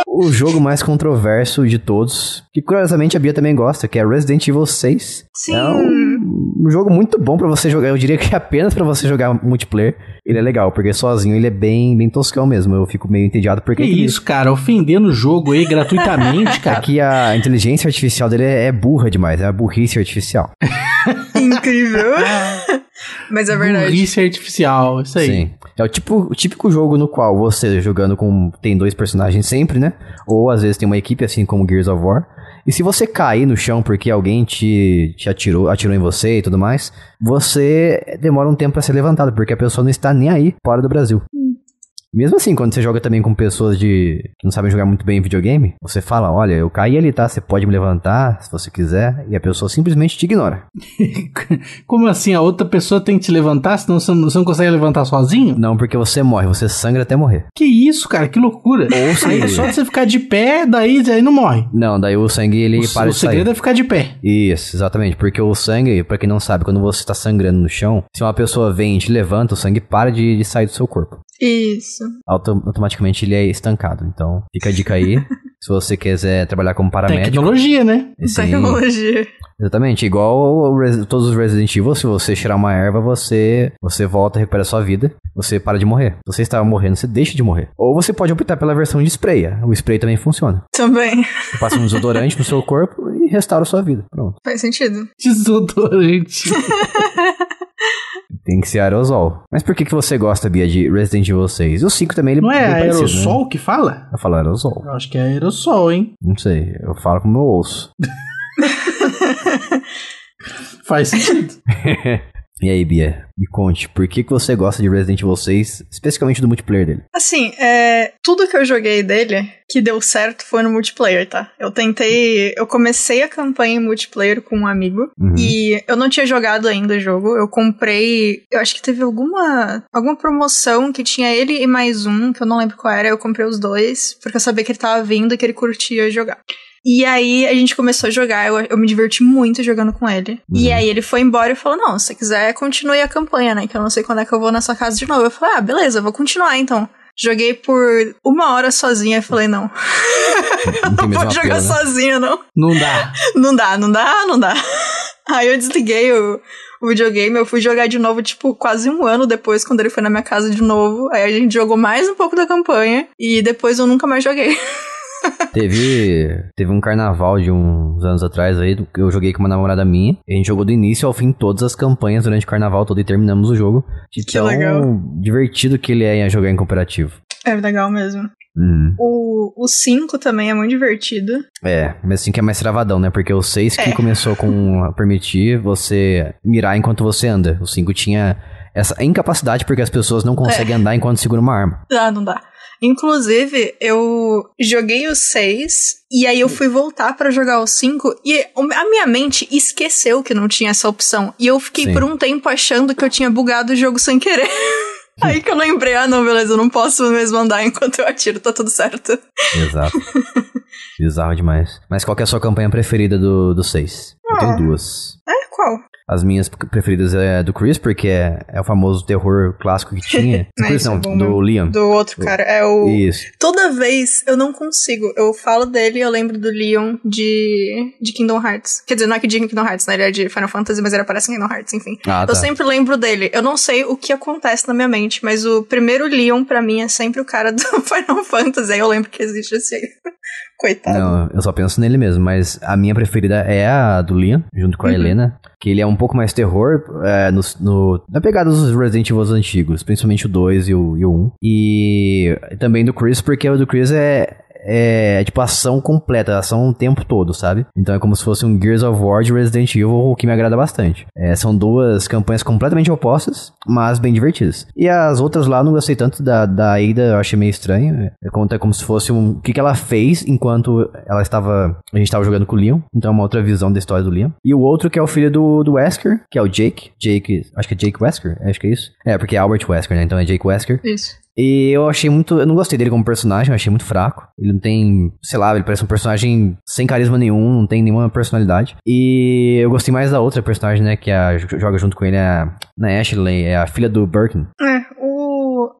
Speaker 1: o jogo mais controverso de todos, que curiosamente a Bia também gosta, que é Resident Evil 6. Sim. É um, um jogo muito bom para você jogar. Eu diria que é apenas para você jogar multiplayer. Ele é legal, porque sozinho ele é bem, bem toscão mesmo. Eu fico meio entediado porque. Que, que isso, ele... cara, ofendendo o jogo aí gratuitamente, cara. Aqui é a inteligência artificial dele é, é burra demais, é a burrice artificial.
Speaker 3: Incrível. Mas é verdade. Burrice
Speaker 1: artificial, isso aí. Sim. É o tipo o típico jogo no qual você jogando com. tem dois personagens sempre, né? Ou às vezes tem uma equipe, assim como Gears of War. E se você cair no chão porque alguém te, te atirou, atirou em você e tudo mais, você demora um tempo para ser levantado, porque a pessoa não está nem aí fora do Brasil. Mesmo assim, quando você joga também com pessoas de que não sabem jogar muito bem videogame, você fala, olha, eu caí ali, tá? Você pode me levantar se você quiser, e a pessoa simplesmente
Speaker 2: te ignora. Como assim? A outra pessoa tem que te levantar, senão você não, não consegue levantar sozinho? Não, porque você morre, você sangra até morrer. Que isso, cara? Que loucura. Ou sangue. É só você ficar de pé, daí, daí não morre.
Speaker 1: Não, daí o sangue ele o, para o de sair. O segredo
Speaker 2: é ficar de pé.
Speaker 1: Isso, exatamente. Porque o sangue, para quem não sabe, quando você tá sangrando no chão, se uma pessoa vem e te levanta, o sangue para de, de sair do seu corpo.
Speaker 3: Isso
Speaker 1: autom automaticamente ele é estancado. Então, fica a dica aí. se você quiser trabalhar como paramédico.
Speaker 3: Tecnologia, né? Tecnologia.
Speaker 1: Exatamente, igual todos os Resident Evil, se você tirar uma erva, você você volta, recupera sua vida, você para de morrer. Se você estava morrendo, você deixa de morrer. Ou você pode optar pela versão de spray. O spray também funciona.
Speaker 3: Também. Você
Speaker 1: passa um desodorante no seu corpo e restaura sua vida. Pronto.
Speaker 3: Faz sentido. Desodorante.
Speaker 1: Tem que ser aerosol. Mas por que, que você gosta, Bia, de Resident Evil 6? O 5 também ele Não é Aerosol né? que fala? Eu falo aerosol.
Speaker 2: Eu acho que é Aerosol, hein?
Speaker 1: Não sei. Eu falo com o meu osso.
Speaker 2: Faz sentido.
Speaker 1: E aí, Bia, me conte, por que, que você gosta de Resident Evil 6, especificamente do multiplayer dele?
Speaker 3: Assim, é, tudo que eu joguei dele que deu certo foi no multiplayer, tá? Eu tentei. Eu comecei a campanha em multiplayer com um amigo uhum. e eu não tinha jogado ainda o jogo. Eu comprei. Eu acho que teve alguma, alguma promoção que tinha ele e mais um, que eu não lembro qual era. Eu comprei os dois, porque eu sabia que ele tava vindo e que ele curtia jogar. E aí a gente começou a jogar, eu, eu me diverti muito jogando com ele. Uhum. E aí ele foi embora e falou: Não, se quiser, continue a campanha, né? Que eu não sei quando é que eu vou na sua casa de novo. Eu falei: Ah, beleza, vou continuar então. Joguei por uma hora sozinha e falei, não. Não vou jogar pena, né? sozinha, não. Não dá. Não dá, não dá, não dá. Aí eu desliguei o, o videogame, eu fui jogar de novo, tipo, quase um ano depois, quando ele foi na minha casa de novo. Aí a gente jogou mais um pouco da campanha e depois eu nunca mais joguei.
Speaker 1: teve, teve um carnaval de uns anos atrás aí, que eu joguei com uma namorada minha. a gente jogou do início ao fim todas as campanhas durante o carnaval todo e terminamos o jogo. De que tão legal. divertido que ele é em jogar em cooperativo.
Speaker 3: É legal mesmo. Hum. O 5 também é muito divertido.
Speaker 1: É, mas 5 é mais travadão, né? Porque o 6 que é. começou com permitir você mirar enquanto você anda. O 5 tinha essa incapacidade porque as pessoas não é. conseguem é. andar enquanto segura uma arma.
Speaker 3: Ah, não dá. Inclusive, eu joguei o 6 e aí eu hum. fui voltar para jogar o 5 e a minha mente esqueceu que não tinha essa opção. E eu fiquei Sim. por um tempo achando que eu tinha bugado o jogo sem querer. Aí que eu lembrei, ah não, beleza, eu não posso mesmo andar enquanto eu atiro, tá tudo certo. Exato.
Speaker 1: Bizarro demais. Mas qual é a sua campanha preferida do 6? Do eu tenho ah. duas. É? qual? As minhas preferidas é do Chris, porque é, é o famoso terror clássico que
Speaker 3: tinha. Do Chris, é não, bom, do Liam. Do outro cara, é o... Isso. Toda vez eu não consigo, eu falo dele, eu lembro do Liam de, de Kingdom Hearts. Quer dizer, não é que de Kingdom Hearts, né? Ele é de Final Fantasy, mas ele aparece em Kingdom Hearts, enfim. Ah, eu tá. sempre lembro dele. Eu não sei o que acontece na minha mente, mas o primeiro Leon para mim é sempre o cara do Final Fantasy. Aí eu lembro que existe esse,
Speaker 1: Coitado. Não, eu só penso nele mesmo, mas a minha preferida é a do Liam, junto com a uhum. Helena, que ele é um pouco mais terror é, no, no, na pegada dos Resident Evil antigos, principalmente o 2 e o, e o 1. E também do Chris, porque o do Chris é, é, é, tipo ação completa, ação o tempo todo, sabe? Então é como se fosse um Gears of War de Resident Evil, o que me agrada bastante. É, são duas campanhas completamente opostas, mas bem divertidas. E as outras lá não gostei tanto da, da Ada, eu achei meio estranho. É, conta como se fosse um, o que, que ela fez enquanto ela estava. A gente estava jogando com o Leon, então é uma outra visão da história do Liam. E o outro que é o filho do, do Wesker, que é o Jake. Jake, acho que é Jake Wesker, acho que é isso. É, porque é Albert Wesker, né? Então é Jake Wesker. Isso. E eu achei muito. Eu não gostei dele como personagem, eu achei muito fraco. Ele não tem, sei lá, ele parece um personagem sem carisma nenhum, não tem nenhuma personalidade. E eu gostei mais da outra personagem, né? Que é a, joga junto com ele, é a, na é Ashley, é a filha do Birkin.
Speaker 3: É.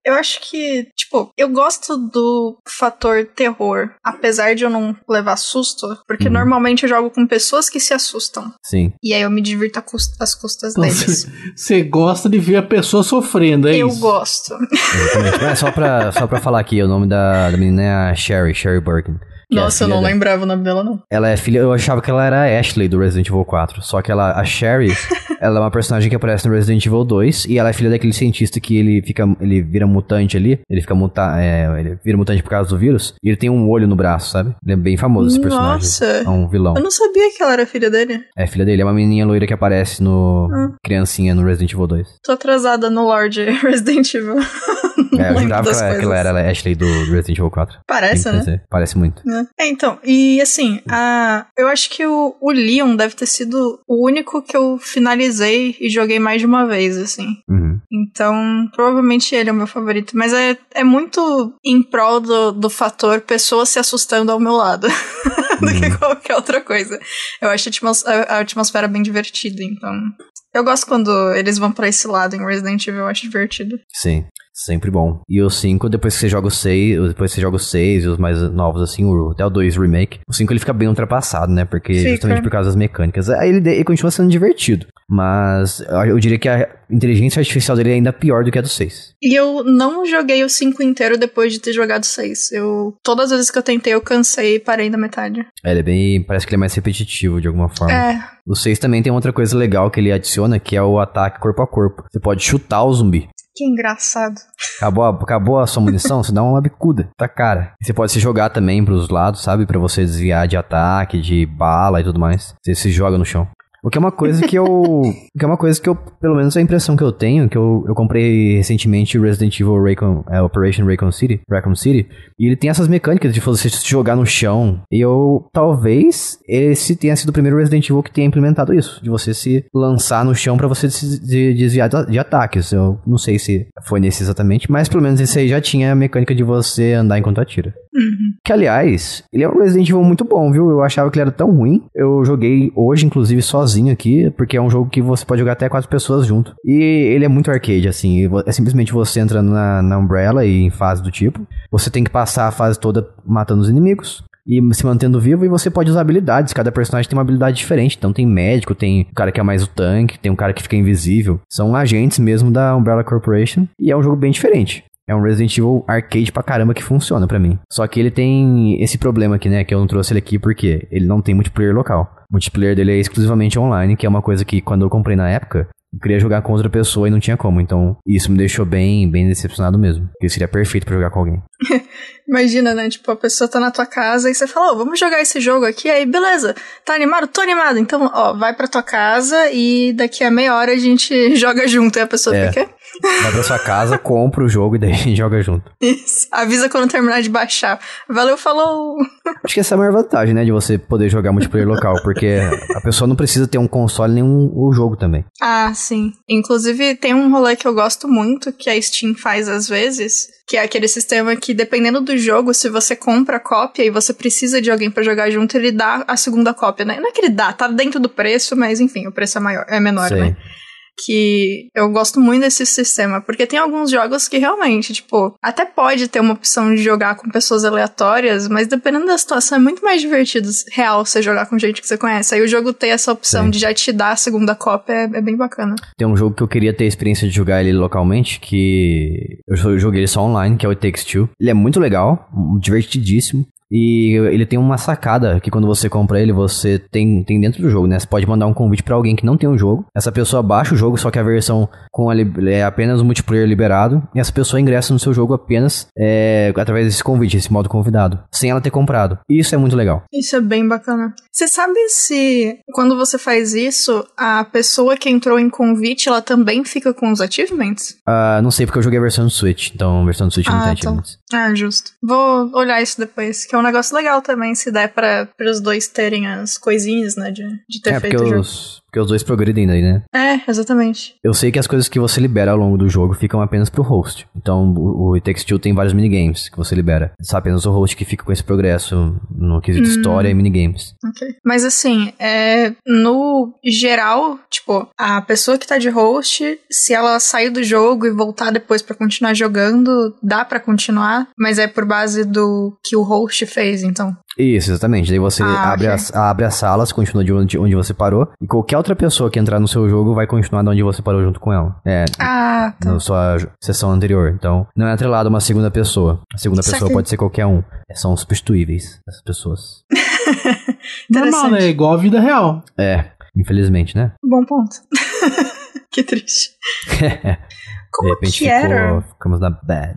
Speaker 3: Eu acho que, tipo, eu gosto do fator terror, apesar de eu não levar susto, porque uhum. normalmente eu jogo com pessoas que se assustam. Sim. E aí eu me divirto custa, às custas então, deles.
Speaker 2: Você gosta de ver a pessoa sofrendo, é eu isso? Eu
Speaker 3: gosto.
Speaker 1: Exatamente. É, só, pra, só pra falar aqui, o nome da, da menina é a Sherry, Sherry Bergen.
Speaker 3: Nossa, é eu não dela. lembrava o nome dela, não.
Speaker 1: Ela é filha. Eu achava que ela era a Ashley do Resident Evil 4. Só que ela, a Sherry, ela é uma personagem que aparece no Resident Evil 2. E ela é filha daquele cientista que ele fica. Ele vira mutante ali. Ele fica muta, é, Ele vira mutante por causa do vírus. E ele tem um olho no braço, sabe? Ele é bem famoso esse personagem. Nossa. É um vilão. Eu não
Speaker 3: sabia que ela era filha dele.
Speaker 1: É filha dele. É uma menininha loira que aparece no. Ah. Criancinha no Resident Evil 2.
Speaker 3: Tô atrasada no Lord Resident Evil. é, eu jurava que ela, era
Speaker 1: a Ashley do Resident Evil 4.
Speaker 3: Parece, né? Parece muito. É né? É, então, e assim, a, eu acho que o, o Leon deve ter sido o único que eu finalizei e joguei mais de uma vez, assim. Uhum. Então, provavelmente ele é o meu favorito. Mas é, é muito em prol do, do fator pessoa se assustando ao meu lado do uhum. que qualquer outra coisa. Eu acho a, atmos a, atmosfera bem divertida, então. Eu gosto quando eles vão para esse lado em Resident Evil, eu acho divertido.
Speaker 1: Sim. Sempre bom. E o 5, depois que você joga o 6, depois que você joga o 6 e os mais novos, assim, o, até o 2 Remake, o 5 ele fica bem ultrapassado, né? Porque Fica. justamente por causa das mecânicas. Aí ele, ele continua sendo divertido. Mas eu diria que a inteligência artificial dele é ainda pior do que a do 6.
Speaker 3: E eu não joguei o 5 inteiro depois de ter jogado o 6. Eu, todas as vezes que eu tentei, eu cansei e parei na metade.
Speaker 1: É, ele é bem. Parece que ele é mais repetitivo de alguma forma. É. O 6 também tem outra coisa legal que ele adiciona, que é o ataque corpo a corpo. Você pode chutar o zumbi.
Speaker 3: Que engraçado.
Speaker 1: Acabou a, acabou a sua munição, você dá uma bicuda, tá cara. você pode se jogar também pros lados, sabe? para você desviar de ataque, de bala e tudo mais. Você se joga no chão. O que é uma coisa que eu. que é uma coisa que eu, pelo menos a impressão que eu tenho, que eu, eu comprei recentemente o Resident Evil Raycon, é, Operation Raycon City, Raccoon City, e ele tem essas mecânicas de você se jogar no chão. E eu talvez esse tenha sido o primeiro Resident Evil que tenha implementado isso, de você se lançar no chão para você se desviar de ataques. Eu não sei se foi nesse exatamente, mas pelo menos esse aí já tinha a mecânica de você andar enquanto atira. Uhum. Que, aliás, ele é um Resident Evil muito bom, viu? Eu achava que ele era tão ruim. Eu joguei hoje, inclusive, sozinho aqui, porque é um jogo que você pode jogar até quatro pessoas junto. E ele é muito arcade, assim. É simplesmente você entra na, na Umbrella e em fase do tipo. Você tem que passar a fase toda matando os inimigos e se mantendo vivo, e você pode usar habilidades. Cada personagem tem uma habilidade diferente. Então tem médico, tem o cara que é mais o tanque, tem um cara que fica invisível. São agentes mesmo da Umbrella Corporation. E é um jogo bem diferente. É um Resident Evil arcade pra caramba que funciona para mim. Só que ele tem esse problema aqui, né? Que eu não trouxe ele aqui porque ele não tem multiplayer local. O multiplayer dele é exclusivamente online, que é uma coisa que quando eu comprei na época, eu queria jogar com outra pessoa e não tinha como. Então, isso me deixou bem, bem decepcionado mesmo. Porque seria perfeito para jogar com alguém.
Speaker 3: Imagina, né? Tipo, a pessoa tá na tua casa e você fala, ó, oh, vamos jogar esse jogo aqui. Aí, beleza. Tá animado? Tô animado. Então, ó, vai pra tua casa e daqui a meia hora a gente joga junto. Aí a pessoa é. fica,
Speaker 1: Vai pra sua casa, compra o jogo e daí a gente joga junto.
Speaker 3: Isso. Avisa quando terminar de baixar. Valeu, falou! Acho que essa é a maior
Speaker 1: vantagem, né? De você poder jogar multiplayer local, porque a pessoa não precisa ter um console nem um, um jogo também.
Speaker 3: Ah, sim. Inclusive, tem um rolê que eu gosto muito, que a Steam faz às vezes, que é aquele sistema que dependendo do jogo, se você compra a cópia e você precisa de alguém para jogar junto, ele dá a segunda cópia, né? Não é que ele dá, tá dentro do preço, mas enfim, o preço é maior, é menor, Sim. né? que eu gosto muito desse sistema, porque tem alguns jogos que realmente, tipo, até pode ter uma opção de jogar com pessoas aleatórias, mas dependendo da situação é muito mais divertido real você jogar com gente que você conhece. Aí o jogo tem essa opção Sim. de já te dar a segunda copa é, é, bem bacana.
Speaker 1: Tem um jogo que eu queria ter a experiência de jogar ele localmente, que eu joguei ele só online, que é o It Takes Two. Ele é muito legal, divertidíssimo, e ele tem uma sacada que quando você compra ele, você tem, tem dentro do jogo, né? Você pode mandar um convite para alguém que não tem o um jogo. Essa pessoa baixa o jogo, só que a versão com a, é apenas o multiplayer liberado. E essa pessoa ingressa no seu jogo apenas é, através desse convite, esse modo convidado, sem ela ter comprado. E isso é muito legal.
Speaker 3: Isso é bem bacana. Você sabe se quando você faz isso, a pessoa que entrou em convite, ela também fica com os achievements?
Speaker 1: Ah, não sei, porque eu joguei a versão do Switch. Então, a versão do Switch ah, não tem tá. achievements.
Speaker 3: Ah, justo. Vou olhar isso depois, que é um negócio legal também, se der para os dois terem as coisinhas, né? De, de ter é, feito. Porque os,
Speaker 1: porque os dois progredem daí, né?
Speaker 3: É, exatamente.
Speaker 1: Eu sei que as coisas que você libera ao longo do jogo ficam apenas pro host. Então, o, o It Takes Two tem vários minigames que você libera. É apenas o host que fica com esse progresso no quesito hum. história e minigames.
Speaker 3: Ok. Mas assim, é, no geral, tipo, a pessoa que tá de host, se ela sair do jogo e voltar depois para continuar jogando, dá para continuar, mas é por base do que o host fez, então.
Speaker 1: Isso, exatamente. Daí você ah, abre, okay. as, abre as salas, continua de onde, onde você parou, e qualquer outra pessoa que entrar no seu jogo vai continuar de onde você parou junto com ela. É. Ah, tá. Na sua sessão anterior. Então, não é atrelado a uma segunda pessoa. A segunda pessoa pode ser qualquer um. É, são substituíveis, essas pessoas.
Speaker 2: Normal, né? Igual a vida real.
Speaker 1: É, infelizmente, né?
Speaker 3: Bom ponto. que triste.
Speaker 1: Como de repente que era? Ficou, ficamos na bad.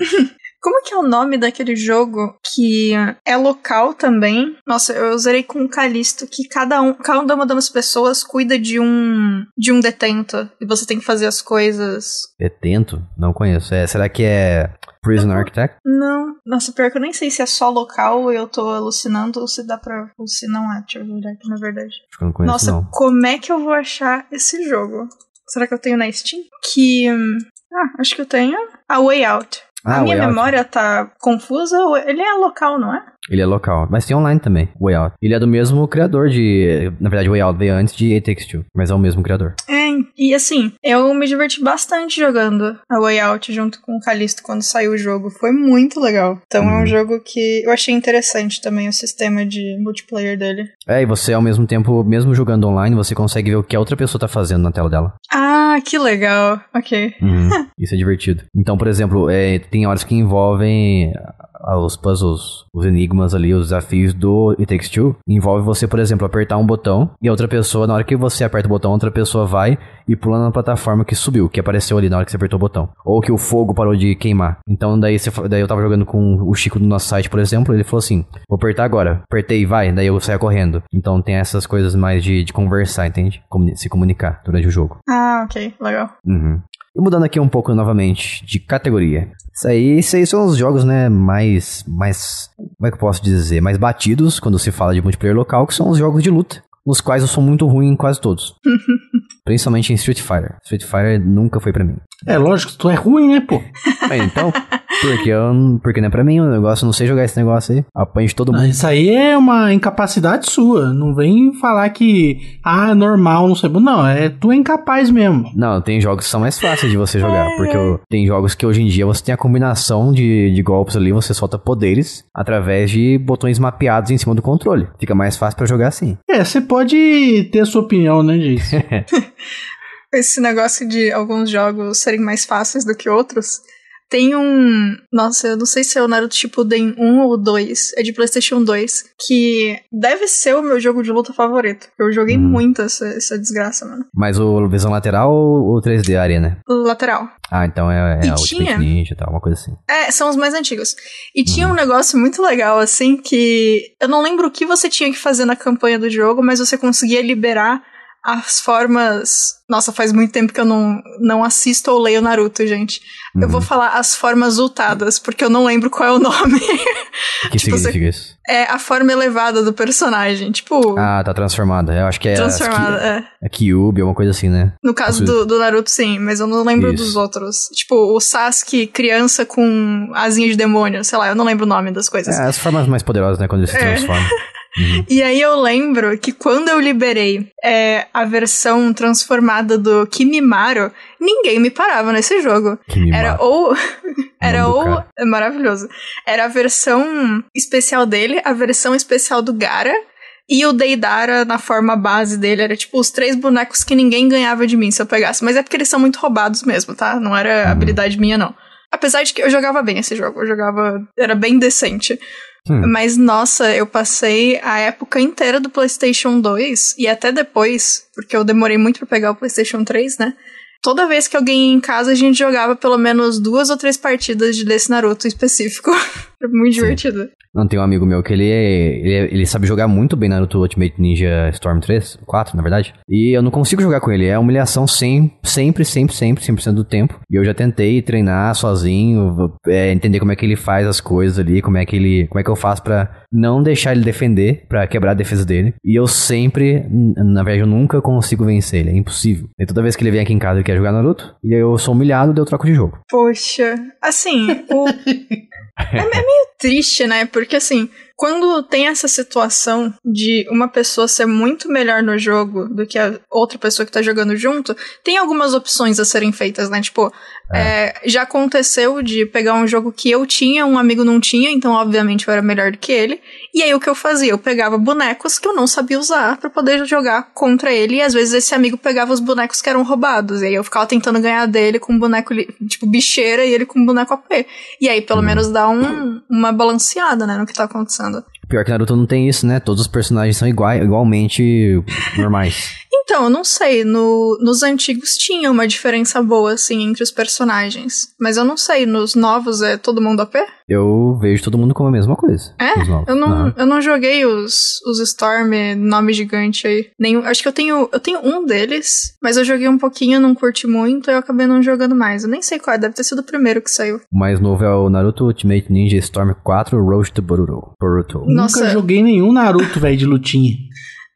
Speaker 3: Como que é o nome daquele jogo que é local também? Nossa, eu zerei com o Calisto que cada um, cada uma das pessoas cuida de um de um detento e você tem que fazer as coisas.
Speaker 1: Detento? Não conheço. É, será que é Prison Architect?
Speaker 3: Não. Nossa, pior que eu nem sei se é só local eu tô alucinando ou se dá pra. ou se não é. Deixa eu ver aqui na verdade. Acho com isso. Nossa, não. como é que eu vou achar esse jogo? Será que eu tenho na Steam? Que. Hum, ah, acho que eu tenho. A Way Out. Ah, a minha memória tá confusa. Ele é local, não é?
Speaker 1: Ele é local, mas tem online também, Way Out. Ele é do mesmo criador de... Na verdade, Way Out veio antes de It Takes Two, mas é o mesmo
Speaker 3: criador. É, e assim, eu me diverti bastante jogando a Way Out junto com o Calisto quando saiu o jogo. Foi muito legal. Então é um uhum. jogo que eu achei interessante também o sistema de multiplayer dele.
Speaker 1: É, e você ao mesmo tempo, mesmo jogando online, você consegue ver o que a outra pessoa tá fazendo na tela dela.
Speaker 3: Ah, ah, que legal. Ok.
Speaker 1: Uhum. Isso é divertido. Então, por exemplo, é, tem horas que envolvem ah, os puzzles, os enigmas ali, os desafios do It Takes Two, envolve você, por exemplo, apertar um botão e a outra pessoa, na hora que você aperta o botão, outra pessoa vai e pula na plataforma que subiu, que apareceu ali na hora que você apertou o botão. Ou que o fogo parou de queimar. Então daí, você, daí eu tava jogando com o Chico do nosso site, por exemplo, ele falou assim, vou apertar agora. Apertei, vai, daí eu saio correndo. Então tem essas coisas mais de, de conversar, entende? Comun se comunicar durante o jogo.
Speaker 3: Ah, ok legal.
Speaker 1: Uhum. E mudando aqui um pouco novamente de categoria. Isso aí, isso aí são os jogos, né, mais, mais, como é que eu posso dizer, mais batidos quando se fala de multiplayer local, que são os jogos de luta nos quais eu sou muito ruim em quase todos. Principalmente em Street Fighter. Street Fighter nunca foi para mim. É
Speaker 2: lógico, tu é ruim, né, pô? É, então, Porque, eu, porque não é pra mim o negócio, não sei jogar esse negócio aí. Apanho de todo ah, mundo. Isso aí é uma incapacidade sua. Não vem falar que, ah, é normal, não sei. Não, é tu é incapaz mesmo.
Speaker 1: Não, tem jogos que são mais fáceis de você jogar. porque eu, tem jogos que hoje em dia você tem a combinação de, de golpes ali, você solta poderes através de botões mapeados em cima
Speaker 2: do controle. Fica mais fácil para jogar assim. É, você pode ter a sua opinião, né, disso.
Speaker 3: Esse negócio de alguns jogos serem mais fáceis do que outros tem um. Nossa, eu não sei se é o Naruto Shippuden 1 ou 2. É de PlayStation 2. Que deve ser o meu jogo de luta favorito. Eu joguei hum. muito essa, essa desgraça, mano.
Speaker 1: Mas o visão lateral ou 3D Arena? Né? Lateral. Ah, então é, é e a tinha... Ninja e tal,
Speaker 2: uma coisa assim.
Speaker 3: É, são os mais antigos. E hum. tinha uhum. um negócio muito legal, assim, que. Eu não lembro o que você tinha que fazer na campanha do jogo, mas você conseguia liberar as formas. Nossa, faz muito tempo que eu não, não assisto ou leio Naruto, gente. Uhum. Eu vou uhum. falar as formas ultadas, porque eu não lembro qual é o nome. O que tipo, significa você... isso? É a forma elevada do personagem, tipo.
Speaker 1: Ah, tá transformada. Eu acho que é. Transformada, é. É Kyubi, alguma coisa assim, né? No caso do, do
Speaker 3: Naruto, sim, mas eu não lembro isso. dos outros. Tipo, o Sasuke, criança com asinha de demônio, sei lá, eu não lembro o nome das coisas. É, as
Speaker 1: formas mais poderosas, né? Quando ele se transforma.
Speaker 3: É. Uhum. E aí eu lembro que quando eu liberei é, a versão transformada do Kimimaro, ninguém me parava nesse jogo. Kimimaro. Era ou. era ou. É maravilhoso. Era a versão especial dele, a versão especial do Gara. E o Deidara, na forma base dele, era tipo os três bonecos que ninguém ganhava de mim se eu pegasse. Mas é porque eles são muito roubados mesmo, tá? Não era uhum. habilidade minha, não. Apesar de que eu jogava bem esse jogo, eu jogava. Era bem decente. Hum. Mas nossa, eu passei a época inteira do PlayStation 2 e até depois, porque eu demorei muito para pegar o PlayStation 3, né? Toda vez que alguém ia em casa, a gente jogava pelo menos duas ou três partidas desse Naruto específico. É muito Sim. divertido.
Speaker 1: Não, tem um amigo meu que ele, é, ele, é, ele, sabe jogar muito bem Naruto Ultimate Ninja Storm 3, 4, na verdade. E eu não consigo jogar com ele. É humilhação sem, sempre, sempre, sempre, 100% do tempo. E eu já tentei treinar sozinho, é, entender como é que ele faz as coisas ali, como é que ele. Como é que eu faço para não deixar ele defender, para quebrar a defesa dele. E eu sempre, na verdade, eu nunca consigo vencer ele. É impossível. E toda vez que ele vem aqui em casa, ele quer jogar Naruto. E eu sou humilhado, deu troco de jogo.
Speaker 3: Poxa, assim, o. é, é Maybe triste, né? Porque assim, quando tem essa situação de uma pessoa ser muito melhor no jogo do que a outra pessoa que tá jogando junto, tem algumas opções a serem feitas, né? Tipo, é. É, já aconteceu de pegar um jogo que eu tinha, um amigo não tinha, então obviamente eu era melhor do que ele. E aí o que eu fazia? Eu pegava bonecos que eu não sabia usar para poder jogar contra ele, e às vezes esse amigo pegava os bonecos que eram roubados, e aí eu ficava tentando ganhar dele com boneco, tipo, bicheira e ele com boneco AP. E aí pelo hum. menos dá um, uma uma balanceada, né, no que tá acontecendo.
Speaker 1: Pior que Naruto não tem isso, né? Todos os personagens são iguais, igualmente normais.
Speaker 3: então, eu não sei. No, nos antigos tinha uma diferença boa, assim, entre os personagens. Mas eu não sei, nos novos é todo mundo a pé?
Speaker 1: Eu vejo todo mundo como a mesma coisa. É? Eu não,
Speaker 3: eu não joguei os, os Storm, nome gigante aí. Nem. acho que eu tenho, eu tenho um deles, mas eu joguei um pouquinho, não curti muito, e eu acabei não jogando mais. Eu nem sei qual, é, deve ter sido o primeiro que saiu. O
Speaker 1: mais novo é o Naruto Ultimate Ninja Storm 4 Road to Boruto. Boruto. Nossa. Nunca joguei
Speaker 2: nenhum Naruto, velho, de lutinha.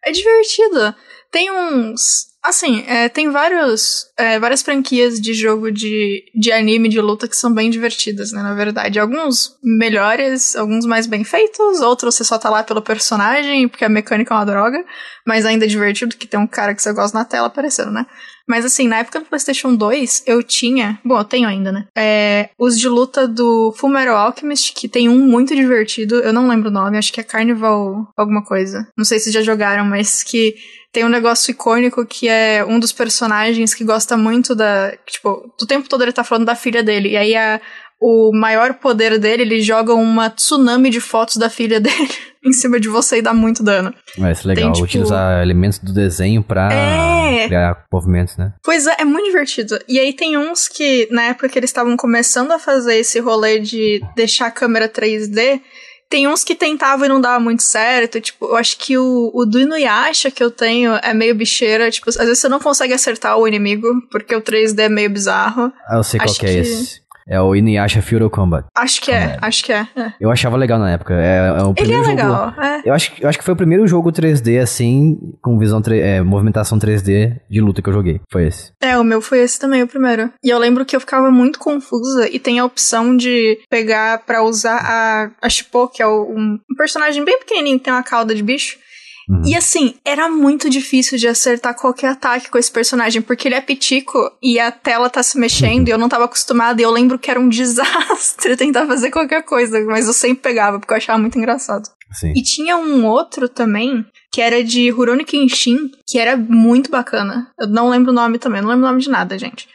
Speaker 3: É divertido. Tem uns. Assim, é, tem vários, é, várias franquias de jogo de, de anime de luta que são bem divertidas, né? Na verdade, alguns melhores, alguns mais bem feitos, outros você só tá lá pelo personagem, porque a mecânica é uma droga, mas ainda é divertido que tem um cara que você gosta na tela aparecendo, né? Mas assim, na época do PlayStation 2, eu tinha. Bom, eu tenho ainda, né? É, os de luta do Fumero Alchemist, que tem um muito divertido. Eu não lembro o nome, acho que é Carnival alguma coisa. Não sei se já jogaram, mas que tem um negócio icônico que é um dos personagens que gosta muito da. Tipo, o tempo todo ele tá falando da filha dele. E aí a, o maior poder dele, ele joga uma tsunami de fotos da filha dele em cima de você e dá muito dano.
Speaker 1: Mas é legal, Tem, tipo... utilizar elementos do desenho pra é... criar movimentos, né?
Speaker 3: Pois é, é muito divertido. E aí tem uns que, na época que eles estavam começando a fazer esse rolê de deixar a câmera 3D, tem uns que tentavam e não dava muito certo. Tipo, eu acho que o, o do Inuyasha que eu tenho é meio bicheira. Tipo, às vezes você não consegue acertar o inimigo, porque o 3D é meio bizarro. Ah,
Speaker 1: eu sei acho qual que é esse. É o Inuyasha Fury Combat.
Speaker 3: Acho que é, acho que é, é,
Speaker 1: Eu achava legal na época. É, é o primeiro Ele é legal, é. Eu acho, eu acho que foi o primeiro jogo 3D, assim, com visão, é, movimentação 3D de luta que eu joguei. Foi esse.
Speaker 3: É, o meu foi esse também, o primeiro. E eu lembro que eu ficava muito confusa e tem a opção de pegar para usar a, a Shippo, que é um, um personagem bem pequenininho que tem uma cauda de bicho. Uhum. E assim, era muito difícil de acertar qualquer ataque com esse personagem, porque ele é pitico e a tela tá se mexendo e eu não tava acostumada. E eu lembro que era um desastre tentar fazer qualquer coisa, mas eu sempre pegava, porque eu achava muito engraçado. Sim. E tinha um outro também, que era de Rurouni Kenshin, que era muito bacana. Eu não lembro o nome também, não lembro o nome de nada, gente.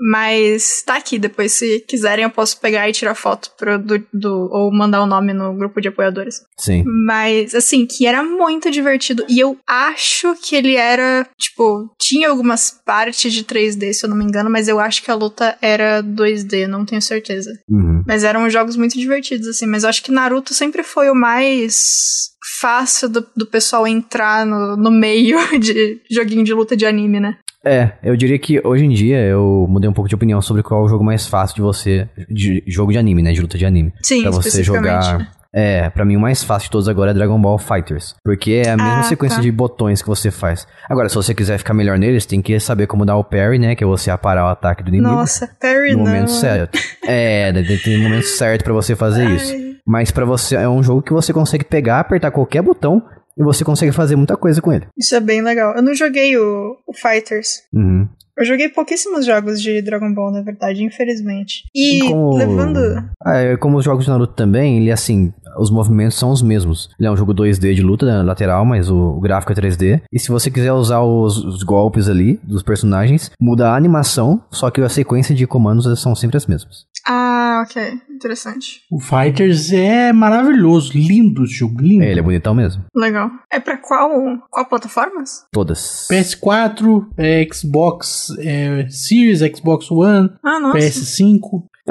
Speaker 3: Mas tá aqui, depois se quiserem eu posso pegar e tirar foto pro, do, do, ou mandar o nome no grupo de apoiadores. Sim. Mas, assim, que era muito divertido. E eu acho que ele era, tipo, tinha algumas partes de 3D, se eu não me engano, mas eu acho que a luta era 2D, não tenho certeza. Uhum. Mas eram jogos muito divertidos, assim. Mas eu acho que Naruto sempre foi o mais fácil do, do pessoal entrar no, no meio de joguinho de luta de anime, né?
Speaker 1: É, eu diria que hoje em dia eu mudei um pouco de opinião sobre qual é o jogo mais fácil de você. De, jogo de anime, né? De luta de anime. Sim, Pra você jogar. É, para mim o mais fácil de todos agora é Dragon Ball Fighters, porque é a mesma ah, sequência tá. de botões que você faz. Agora, se você quiser ficar melhor neles, tem que saber como dar o parry, né, que é você aparar o ataque do inimigo. Nossa,
Speaker 3: parry no não. momento certo.
Speaker 1: é, tem um momento certo para você fazer Ai. isso. Mas para você é um jogo que você consegue pegar, apertar qualquer botão e você consegue fazer muita coisa com ele.
Speaker 3: Isso é bem legal. Eu não joguei o, o Fighters. Uhum. Eu joguei pouquíssimos jogos de Dragon Ball, na verdade, infelizmente. E como... levando.
Speaker 1: Ah, é, como os jogos de Naruto também, ele assim, os movimentos são os mesmos. Ele é um jogo 2D de luta né, lateral, mas o, o gráfico é 3D. E se você quiser usar os, os, golpes ali dos personagens, muda a animação, só que a sequência de comandos são sempre as mesmas.
Speaker 3: Ah, ok. Interessante.
Speaker 2: O Fighters é maravilhoso, lindo esse jogo, lindo. É, ele é bonitão mesmo.
Speaker 3: Legal. É pra qual, qual plataformas?
Speaker 2: Todas. PS4, é, Xbox é, Series, Xbox One, ah, PS5.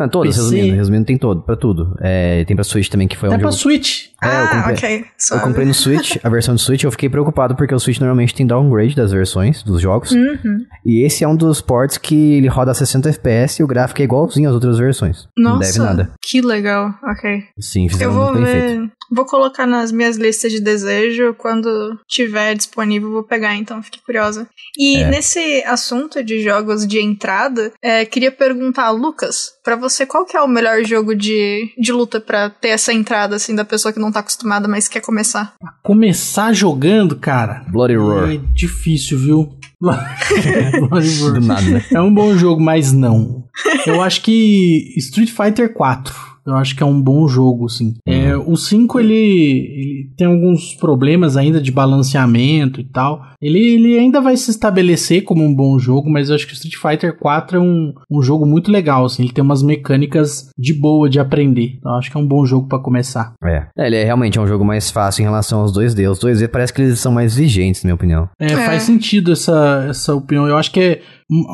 Speaker 2: Ah, todas, PC. resumindo, resumindo,
Speaker 1: tem todo, pra tudo. É, tem pra Switch também, que foi um Tem pra Switch? É, ah, eu comprei, ok. Eu comprei no Switch, a versão do Switch, eu fiquei preocupado porque o Switch normalmente tem downgrade das versões, dos jogos. Uhum. E esse é um dos ports que ele roda a 60 FPS e o gráfico é igualzinho às outras versões. Nossa, não deve nada.
Speaker 3: que legal, ok.
Speaker 1: Sim, fizeram eu vou muito bem ver...
Speaker 3: feito. Vou colocar nas minhas listas de desejo. Quando tiver disponível, vou pegar, então fique curiosa. E é. nesse assunto de jogos de entrada, é, queria perguntar, Lucas, para você, qual que é o melhor jogo de, de luta para ter essa entrada, assim, da pessoa que não tá acostumada, mas quer começar?
Speaker 2: começar jogando, cara. Bloody é Roar. É difícil, viu? Do nada, né? É um bom jogo, mas não. Eu acho que Street Fighter 4 eu acho que é um bom jogo, sim. É, uhum. o 5 ele, ele, tem alguns problemas ainda de balanceamento e tal. Ele, ele ainda vai se estabelecer como um bom jogo, mas eu acho que o Street Fighter 4 é um, um jogo muito legal, assim. Ele tem umas mecânicas de boa de aprender. Então eu acho que é um bom jogo para começar.
Speaker 1: É. é. Ele é realmente é um jogo mais fácil em relação aos 2D. Os 2D parece que eles são mais exigentes, na minha opinião.
Speaker 2: É, faz é. sentido essa, essa opinião. Eu acho que é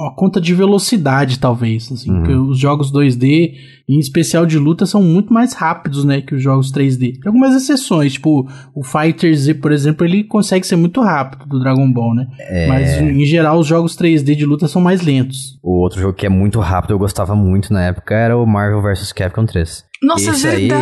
Speaker 2: a conta de velocidade, talvez. Assim, uhum. os jogos 2D, em especial de luta, são muito mais rápidos, né, que os jogos 3D. Tem algumas exceções, tipo, o Fighter Z, por exemplo, ele consegue ser muito rápido do Dragon Ball, né? É... Mas em geral os jogos 3D de
Speaker 1: luta são mais lentos. O outro jogo que é muito rápido, eu gostava muito na época, era o Marvel vs Capcom 3. Nossa, esse verdade!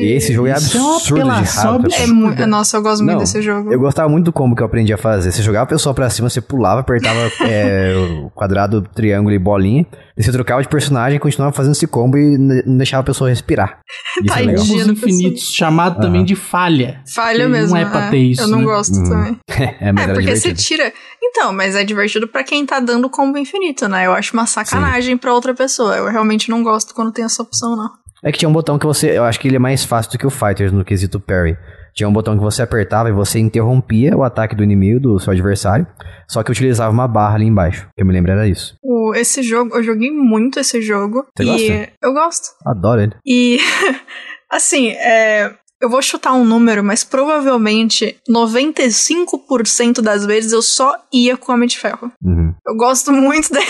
Speaker 1: Aí, esse jogo é, é absurdo de rápido. É muito,
Speaker 3: nossa, eu gosto muito Não, desse jogo.
Speaker 1: Eu gostava muito do combo que eu aprendi a fazer. Você jogava a pessoa pra cima, você pulava, apertava é, quadrado, triângulo e bolinha. E você trocava de personagem e continuava fazendo esse combo e não deixava
Speaker 2: a pessoa respirar. Isso Tadinha é tá legal. Combos infinitos, chamado uhum. também de falha. Falha mesmo. Não é pra é. ter isso. Eu não né? gosto uhum. também. é, é porque divertido. você
Speaker 3: tira. Então, mas é divertido para quem tá dando combo infinito, né? Eu acho uma sacanagem para outra pessoa. Eu realmente não gosto quando tem essa opção, não.
Speaker 1: É que tinha um botão que você. Eu acho que ele é mais fácil do que o Fighters no quesito parry. Tinha um botão que você apertava e você interrompia o ataque do inimigo, do seu adversário, só que utilizava uma barra ali embaixo. Eu me lembro era isso.
Speaker 3: O, esse jogo, eu joguei muito esse jogo. Você gosta? Eu gosto. Adoro ele. E. assim, é, eu vou chutar um número, mas provavelmente 95% das vezes eu só ia com o Homem de Ferro. Uhum. Eu gosto muito dele.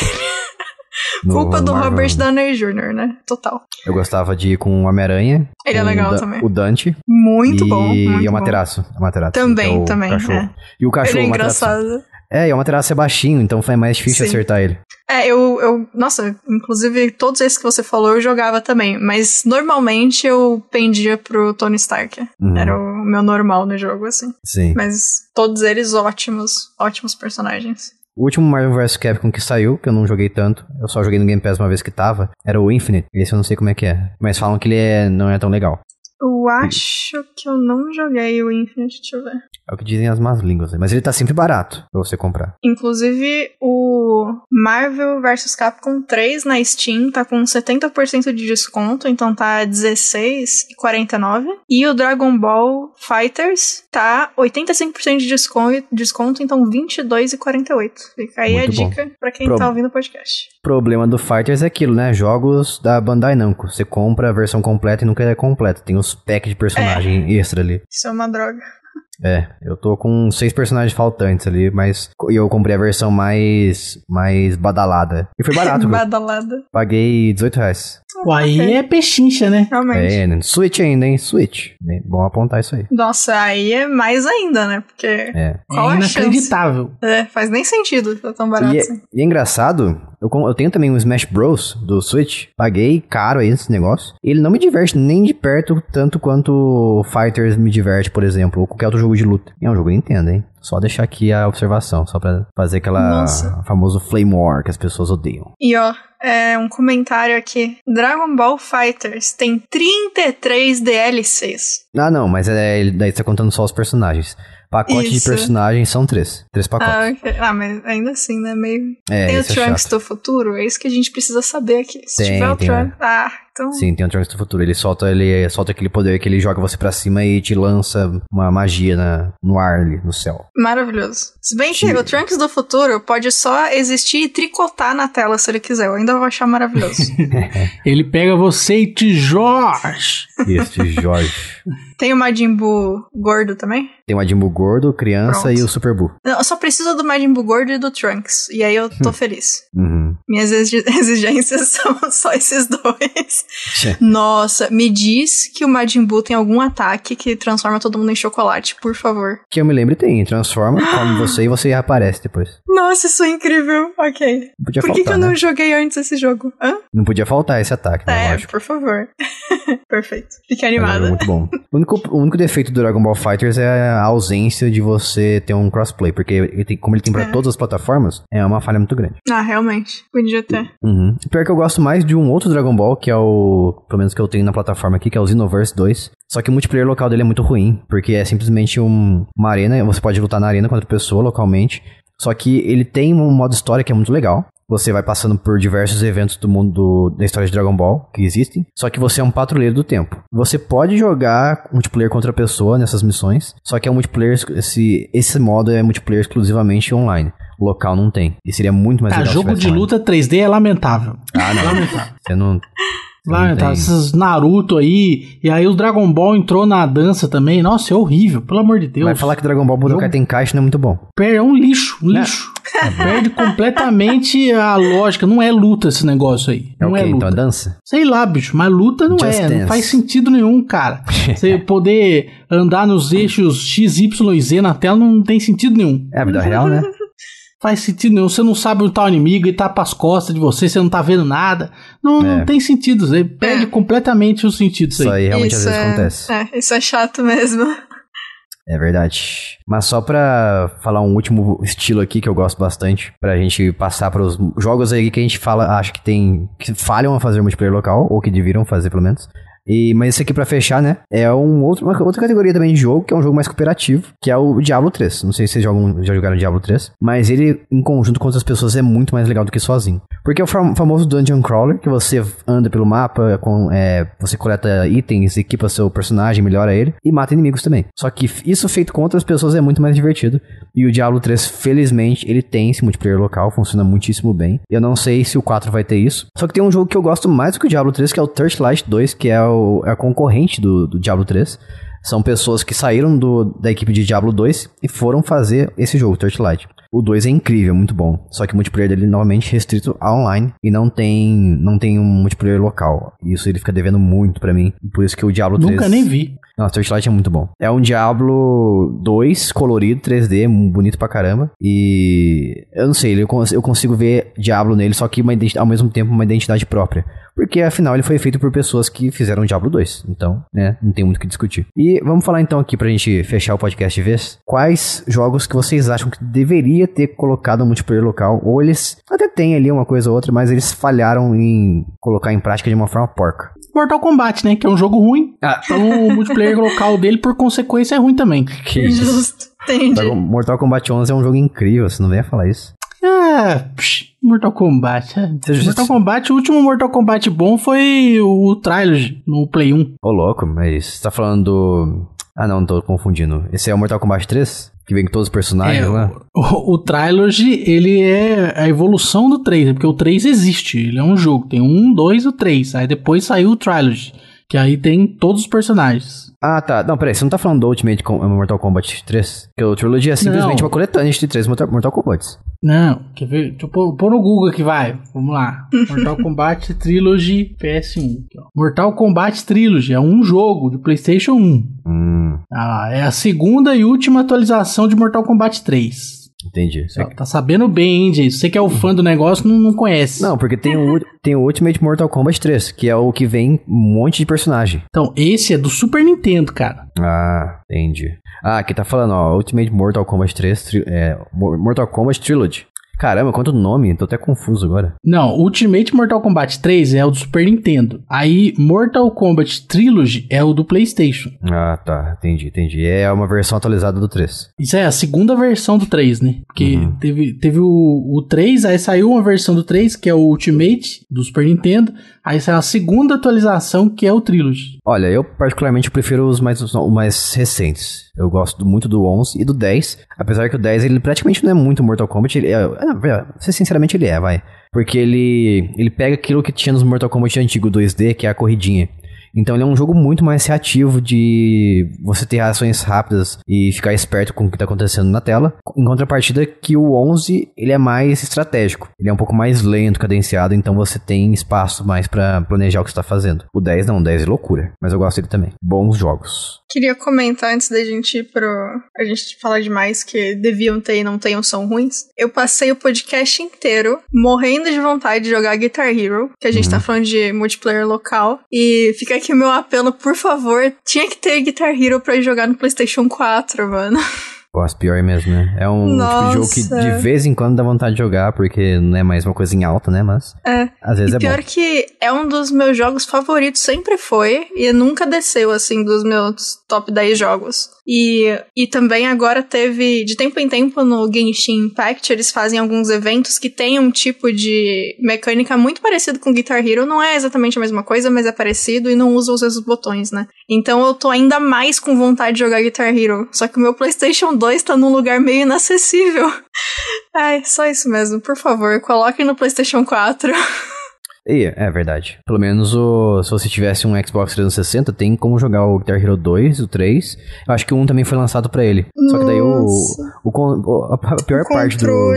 Speaker 1: Culpa do Marvel. Robert
Speaker 3: Downey Jr., né? Total.
Speaker 1: Eu gostava de ir com o Homem-Aranha. Ele é legal o também. O Dante. Muito e... bom. É muito e o Materaço. O é Materaço. Também, é o também. Cachorro. É. E o cachorro. Ele é engraçado. É, e o Materaço é baixinho, então foi mais difícil Sim. acertar ele.
Speaker 3: É, eu, eu. Nossa, inclusive todos esses que você falou eu jogava também. Mas normalmente eu pendia pro Tony Stark. Uhum. Era o meu normal no jogo, assim. Sim. Mas todos eles ótimos, ótimos personagens.
Speaker 1: O último Marvel vs Capcom que saiu, que eu não joguei tanto, eu só joguei no Game Pass uma vez que tava, era o Infinite. Esse eu não sei como é que é. Mas falam que ele é, não é tão legal.
Speaker 3: Eu acho que eu não joguei o Infinite, deixa eu ver.
Speaker 1: É o que dizem as más línguas, né? mas ele tá sempre barato pra você comprar.
Speaker 3: Inclusive, o Marvel vs Capcom 3 na Steam tá com 70% de desconto, então tá R$16,49. E o Dragon Ball Fighters tá 85% de desconto, desconto então R$22,48. Fica aí Muito a bom. dica pra quem Pro... tá ouvindo o podcast
Speaker 1: problema do Fighters é aquilo, né? Jogos da Bandai Namco. Você compra a versão completa e nunca é completa. Tem os packs de personagem é. extra ali.
Speaker 3: Isso é uma droga.
Speaker 1: É, eu tô com seis personagens faltantes ali, mas eu comprei a versão mais, mais badalada. E foi barato.
Speaker 3: badalada.
Speaker 1: Paguei 18 reais.
Speaker 2: Ah, Pô, aí okay. é
Speaker 3: pechincha, né? Realmente.
Speaker 1: É, né? Switch ainda, hein? Switch. Bom apontar isso aí.
Speaker 3: Nossa, aí é mais ainda, né? Porque. É. Qual é inacreditável. É, faz nem sentido tá tão barato. E, é, assim.
Speaker 1: e é engraçado, eu, eu, tenho também um Smash Bros. do Switch. Paguei caro aí esse negócio. Ele não me diverte nem de perto tanto quanto Fighters me diverte, por exemplo, ou qualquer outro jogo jogo de luta. é um jogo Nintendo, hein? Só deixar aqui a observação, só pra fazer aquela Nossa. famoso flame war que as pessoas odeiam.
Speaker 3: E ó, é um comentário aqui. Dragon Ball Fighters tem 33 DLCs.
Speaker 1: Ah, não, mas é, daí tá contando só os personagens. Pacote Isso. de personagens são três. Três ah, pacotes. Ah,
Speaker 3: okay. ah mas ainda assim, né? Meio.
Speaker 1: É, tem o Trunks é do
Speaker 3: futuro? É isso que a gente precisa saber aqui. Se tem, tiver o é. Trunks. Ah, então... Sim,
Speaker 1: tem o Trunks do futuro. Ele solta, ele solta aquele poder que ele joga você para cima e te lança uma magia na,
Speaker 2: no ar ali, no céu.
Speaker 3: Maravilhoso. Se bem que o Trunks do futuro pode só existir e tricotar na tela se ele quiser. Eu ainda vou achar maravilhoso.
Speaker 2: ele pega você e te joga Este Jorge.
Speaker 3: tem o Majin Buu gordo também?
Speaker 2: Tem o
Speaker 1: Majin Buu gordo, criança Pronto. e o Super Buu.
Speaker 3: Eu só preciso do Majin Buu gordo e do Trunks. E aí eu tô feliz. Uhum. Minhas exigências são só esses dois. Nossa, me diz que o Majin Buu tem algum ataque que transforma todo mundo em chocolate, por favor.
Speaker 1: Que eu me lembre tem, transforma, come você e você aparece depois.
Speaker 3: Nossa, isso é incrível. Ok. Não podia por faltar, que, eu não né? joguei antes esse jogo? Hã?
Speaker 1: Não podia faltar esse ataque, né? É,
Speaker 3: lógico. por favor. Perfeito. Fiquei é animada.
Speaker 1: muito bom. O único, o único defeito do Dragon Ball Fighters é a ausência de você ter um crossplay, porque ele tem, como ele tem para é. todas as plataformas, é uma falha muito grande.
Speaker 3: Ah, realmente. Podia ter.
Speaker 1: Uhum. Pior que eu gosto mais de um outro Dragon Ball, que é o o. Pelo menos que eu tenho na plataforma aqui, que é o Xenoverse 2. Só que o multiplayer local dele é muito ruim, porque é simplesmente um, uma arena, você pode lutar na arena contra pessoa localmente. Só que ele tem um modo história que é muito legal. Você vai passando por diversos eventos do mundo da história de Dragon Ball que existem. Só que você é um patrulheiro do tempo. Você pode jogar multiplayer contra a pessoa nessas missões. Só que é um multiplayer. Esse, esse modo é multiplayer exclusivamente online local não tem. E seria muito mais ah, legal. jogo de online.
Speaker 2: luta 3D é lamentável. Ah, não. lamentável. Você não. Lá, tá, esses Naruto aí, e aí o Dragon Ball entrou na dança também. Nossa, é horrível, pelo amor de Deus. Vai falar que Dragon Ball Budokai tem caixa não é muito bom. É um lixo, um é. lixo. É. Perde completamente a lógica. Não é luta esse negócio aí. É não é okay, então, é luta. Então dança? Sei lá, bicho, mas luta não Just é. Dance. Não faz sentido nenhum, cara. Você poder andar nos eixos X, Y e Z na tela não tem sentido nenhum. É a vida real, né? faz sentido nenhum. Você não sabe onde tá o inimigo e tá pras costas de você, você não tá vendo nada. Não, é. não tem sentido. Você perde é. completamente os sentidos isso aí. Isso aí realmente isso às vezes é... acontece.
Speaker 3: É, isso é chato mesmo.
Speaker 1: É verdade. Mas só pra falar um último estilo aqui que eu gosto bastante, pra gente passar pros jogos aí que a gente fala, acho que tem. que falham a fazer multiplayer local, ou que deveriam fazer pelo menos. E, mas esse aqui para fechar, né? É um outro, uma outra categoria também de jogo, que é um jogo mais cooperativo, que é o Diablo 3. Não sei se vocês jogam, já jogaram Diablo 3, mas ele, em conjunto com outras pessoas, é muito mais legal do que sozinho. Porque é o famoso Dungeon Crawler, que você anda pelo mapa, com, é, você coleta itens, equipa seu personagem, melhora ele e mata inimigos também. Só que isso feito com outras pessoas é muito mais divertido. E o Diablo 3, felizmente, ele tem esse multiplayer local, funciona muitíssimo bem. Eu não sei se o 4 vai ter isso. Só que tem um jogo que eu gosto mais do que o Diablo 3, que é o Torchlight 2, que é o, é a concorrente do, do Diablo 3. São pessoas que saíram do, da equipe de Diablo 2 e foram fazer esse jogo, Third Light. O 2 é incrível, é muito bom. Só que o multiplayer dele é novamente restrito a online e não tem não tem um multiplayer local. Isso ele fica devendo muito para mim. Por isso que o Diablo 3 Nunca nem vi. Nossa, Torchlight é muito bom. É um Diablo 2 colorido, 3D, bonito pra caramba. E eu não sei, eu consigo ver Diablo nele, só que ao mesmo tempo uma identidade própria. Porque afinal ele foi feito por pessoas que fizeram Diablo 2. Então, né, não tem muito o que discutir. E vamos falar então aqui pra gente fechar o podcast de vez. Quais jogos que vocês acham que deveria ter colocado no multiplayer local? Ou eles até tem ali uma coisa ou outra, mas eles falharam em colocar em prática de uma forma porca.
Speaker 2: Mortal Kombat, né? Que é um jogo ruim. Ah. Então o multiplayer local dele, por consequência, é ruim também. Que Justo, entendi.
Speaker 1: Mortal Kombat 11 é um jogo incrível, você não a falar isso.
Speaker 2: Ah, psh, Mortal Kombat. É. Você Mortal Kombat, o último Mortal Kombat bom foi o Trilogy,
Speaker 1: no Play 1. Ô, louco, mas você tá falando do... Ah, não, tô confundindo. Esse é o Mortal Kombat 3? que vem com todos os personagens é, lá.
Speaker 2: O, o, Trilogy, ele é a evolução do 3, né? porque o 3 existe, ele é um jogo, tem um, dois e o 3, aí depois saiu o Trilogy, que aí tem todos os personagens. Ah, tá. Não, peraí, você não tá falando do Ultimate Com Mortal Kombat
Speaker 1: 3? que o Trilogy é simplesmente não. uma coletânea de três Mortal, Kombat.
Speaker 2: Não, quer ver? Deixa eu pôr, pôr no Google aqui, vai. Vamos lá. Mortal Kombat Trilogy PS1. Mortal Kombat Trilogy é um jogo do PlayStation 1. Hum. Ah, é a segunda e última atualização de Mortal Kombat 3. Entendi. Tá, tá, sabendo bem, hein, Você que é o fã do negócio, não, não conhece. Não, porque tem o, tem o Ultimate Mortal Kombat 3, que é o que vem um monte de personagem. Então, esse é do Super Nintendo, cara.
Speaker 1: Ah, entendi. Ah, aqui tá falando, ó, Ultimate Mortal Kombat 3, é, Mortal Kombat Trilogy. Caramba, quanto nome, tô até confuso agora.
Speaker 2: Não, Ultimate Mortal Kombat 3 é o do Super Nintendo. Aí Mortal Kombat Trilogy é o do PlayStation.
Speaker 1: Ah, tá, entendi, entendi. É uma versão atualizada do
Speaker 2: 3. Isso é a segunda versão do 3, né? Porque uhum. teve, teve o, o 3, aí saiu uma versão do 3, que é o Ultimate do Super Nintendo. Aí saiu a segunda atualização, que é o Trilogy.
Speaker 1: Olha, eu particularmente prefiro os mais, os mais recentes. Eu gosto muito do 11 e do 10. Apesar que o 10 ele praticamente não é muito Mortal Kombat. Ele é, ah, você sinceramente ele é, vai. Porque ele ele pega aquilo que tinha nos Mortal Kombat antigo 2D, que é a corridinha. Então ele é um jogo muito mais reativo de você ter ações rápidas e ficar esperto com o que está acontecendo na tela. Em contrapartida que o 11, ele é mais estratégico. Ele é um pouco mais lento, cadenciado, então você tem espaço mais para planejar o que está fazendo. O 10 não, o 10 é loucura, mas eu gosto dele também. Bons jogos.
Speaker 3: Queria comentar antes da gente ir pro a gente falar demais que deviam ter e não tenham são ruins. Eu passei o podcast inteiro morrendo de vontade de jogar Guitar Hero, que a gente tá uhum. tá falando de multiplayer local e fica aqui meu apelo, por favor. Tinha que ter Guitar Hero pra jogar no PlayStation 4, mano.
Speaker 1: Nossa, pior mesmo, né? É um Nossa. tipo de jogo que de vez em quando dá vontade de jogar, porque não é mais uma coisa em alta, né? Mas. É. Às vezes e é pior bom.
Speaker 3: que é um dos meus jogos favoritos, sempre foi, e nunca desceu, assim, dos meus top 10 jogos. E, e também agora teve, de tempo em tempo no Genshin Impact, eles fazem alguns eventos que tem um tipo de mecânica muito parecido com Guitar Hero. Não é exatamente a mesma coisa, mas é parecido e não usa os mesmos botões, né? Então eu tô ainda mais com vontade de jogar Guitar Hero. Só que o meu PlayStation 2 tá num lugar meio inacessível. Ai, é, só isso mesmo. Por favor, coloquem no PlayStation 4.
Speaker 1: E, é verdade. Pelo menos o, se você tivesse um Xbox 360, tem como jogar o Guitar Hero 2, o 3. Eu acho que o 1 também foi lançado para ele.
Speaker 2: Nossa. Só que daí o,
Speaker 1: o, a pior o parte do.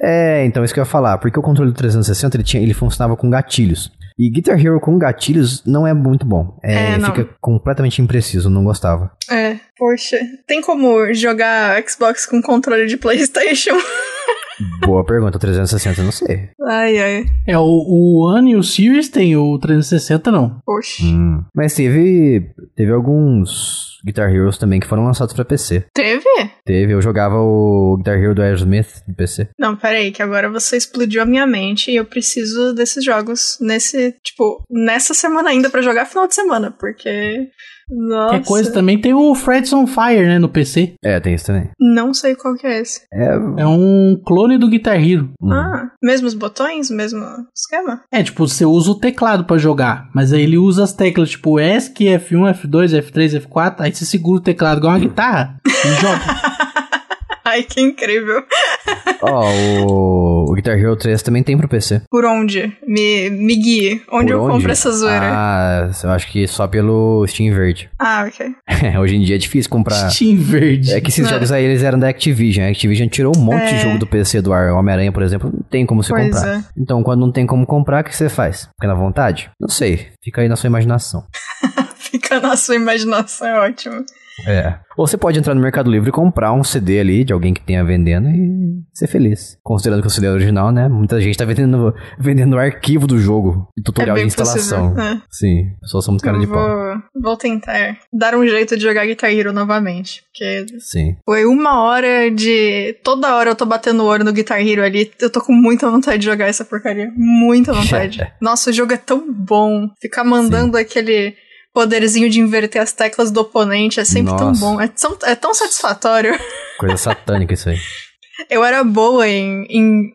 Speaker 1: É, então isso que eu ia falar. Porque o controle do 360 ele, tinha, ele funcionava com gatilhos. E Guitar Hero com gatilhos não é muito bom. É, é fica completamente impreciso, não gostava.
Speaker 3: É, poxa. Tem como jogar Xbox com controle de PlayStation?
Speaker 1: Boa pergunta, 360 não sei.
Speaker 3: Ai, ai.
Speaker 2: É, o, o One e o Series tem, o 360 não. Oxi. Hum.
Speaker 1: Mas teve, teve alguns Guitar Heroes também que foram lançados pra PC. Teve? Teve, eu jogava o Guitar Hero do Aerosmith no PC.
Speaker 3: Não, peraí, que agora você explodiu a minha mente e eu preciso desses jogos nesse, tipo, nessa semana ainda para jogar final de semana, porque... Nossa. Que coisa também
Speaker 2: tem o Fred's on Fire, né, no PC. É, tem isso também.
Speaker 3: Não sei qual que é esse.
Speaker 2: É, é um clone do Guitar Hero.
Speaker 3: Hum. Ah, mesmos botões, mesmo esquema?
Speaker 2: É, tipo, você usa o teclado para jogar, mas aí ele usa as teclas tipo ESC, F1, F2, F3, F4, aí você segura o teclado igual uma guitarra e joga.
Speaker 3: Ai, que incrível.
Speaker 1: Ó, oh, o Guitar Hero 3 também tem pro PC.
Speaker 3: Por onde? Me, me guie. Onde Por eu onde? compro essa zoeira?
Speaker 1: Ah, eu acho que só pelo Steam Verde. Ah, ok. Hoje em dia é difícil comprar. Steam Verde. É que esses não. jogos aí eles eram da Activision. A Activision tirou um monte é... de jogo do PC do ar. Homem-Aranha, por exemplo, não tem como se comprar. É. Então, quando não tem como comprar, o que você faz? Fica na vontade? Não sei. Fica aí na sua imaginação.
Speaker 3: Fica na sua imaginação, é ótimo.
Speaker 1: É. Ou você pode entrar no Mercado Livre e comprar um CD ali de alguém que tenha vendendo e ser feliz. Considerando que o CD é original, né? Muita gente tá vendendo, vendendo o arquivo do jogo e tutorial é de instalação. Possível, né? Sim, pessoas são muito cara de vou, pau.
Speaker 3: Vou tentar dar um jeito de jogar Guitar Hero novamente. Porque Sim. foi uma hora de. Toda hora eu tô batendo o olho no Guitar Hero ali. Eu tô com muita vontade de jogar essa porcaria. Muita vontade. Nossa, o jogo é tão bom. Ficar mandando Sim. aquele poderzinho de inverter as teclas do oponente é sempre Nossa. tão bom. É tão, é tão satisfatório.
Speaker 1: Coisa satânica isso aí.
Speaker 3: Eu era boa em, em,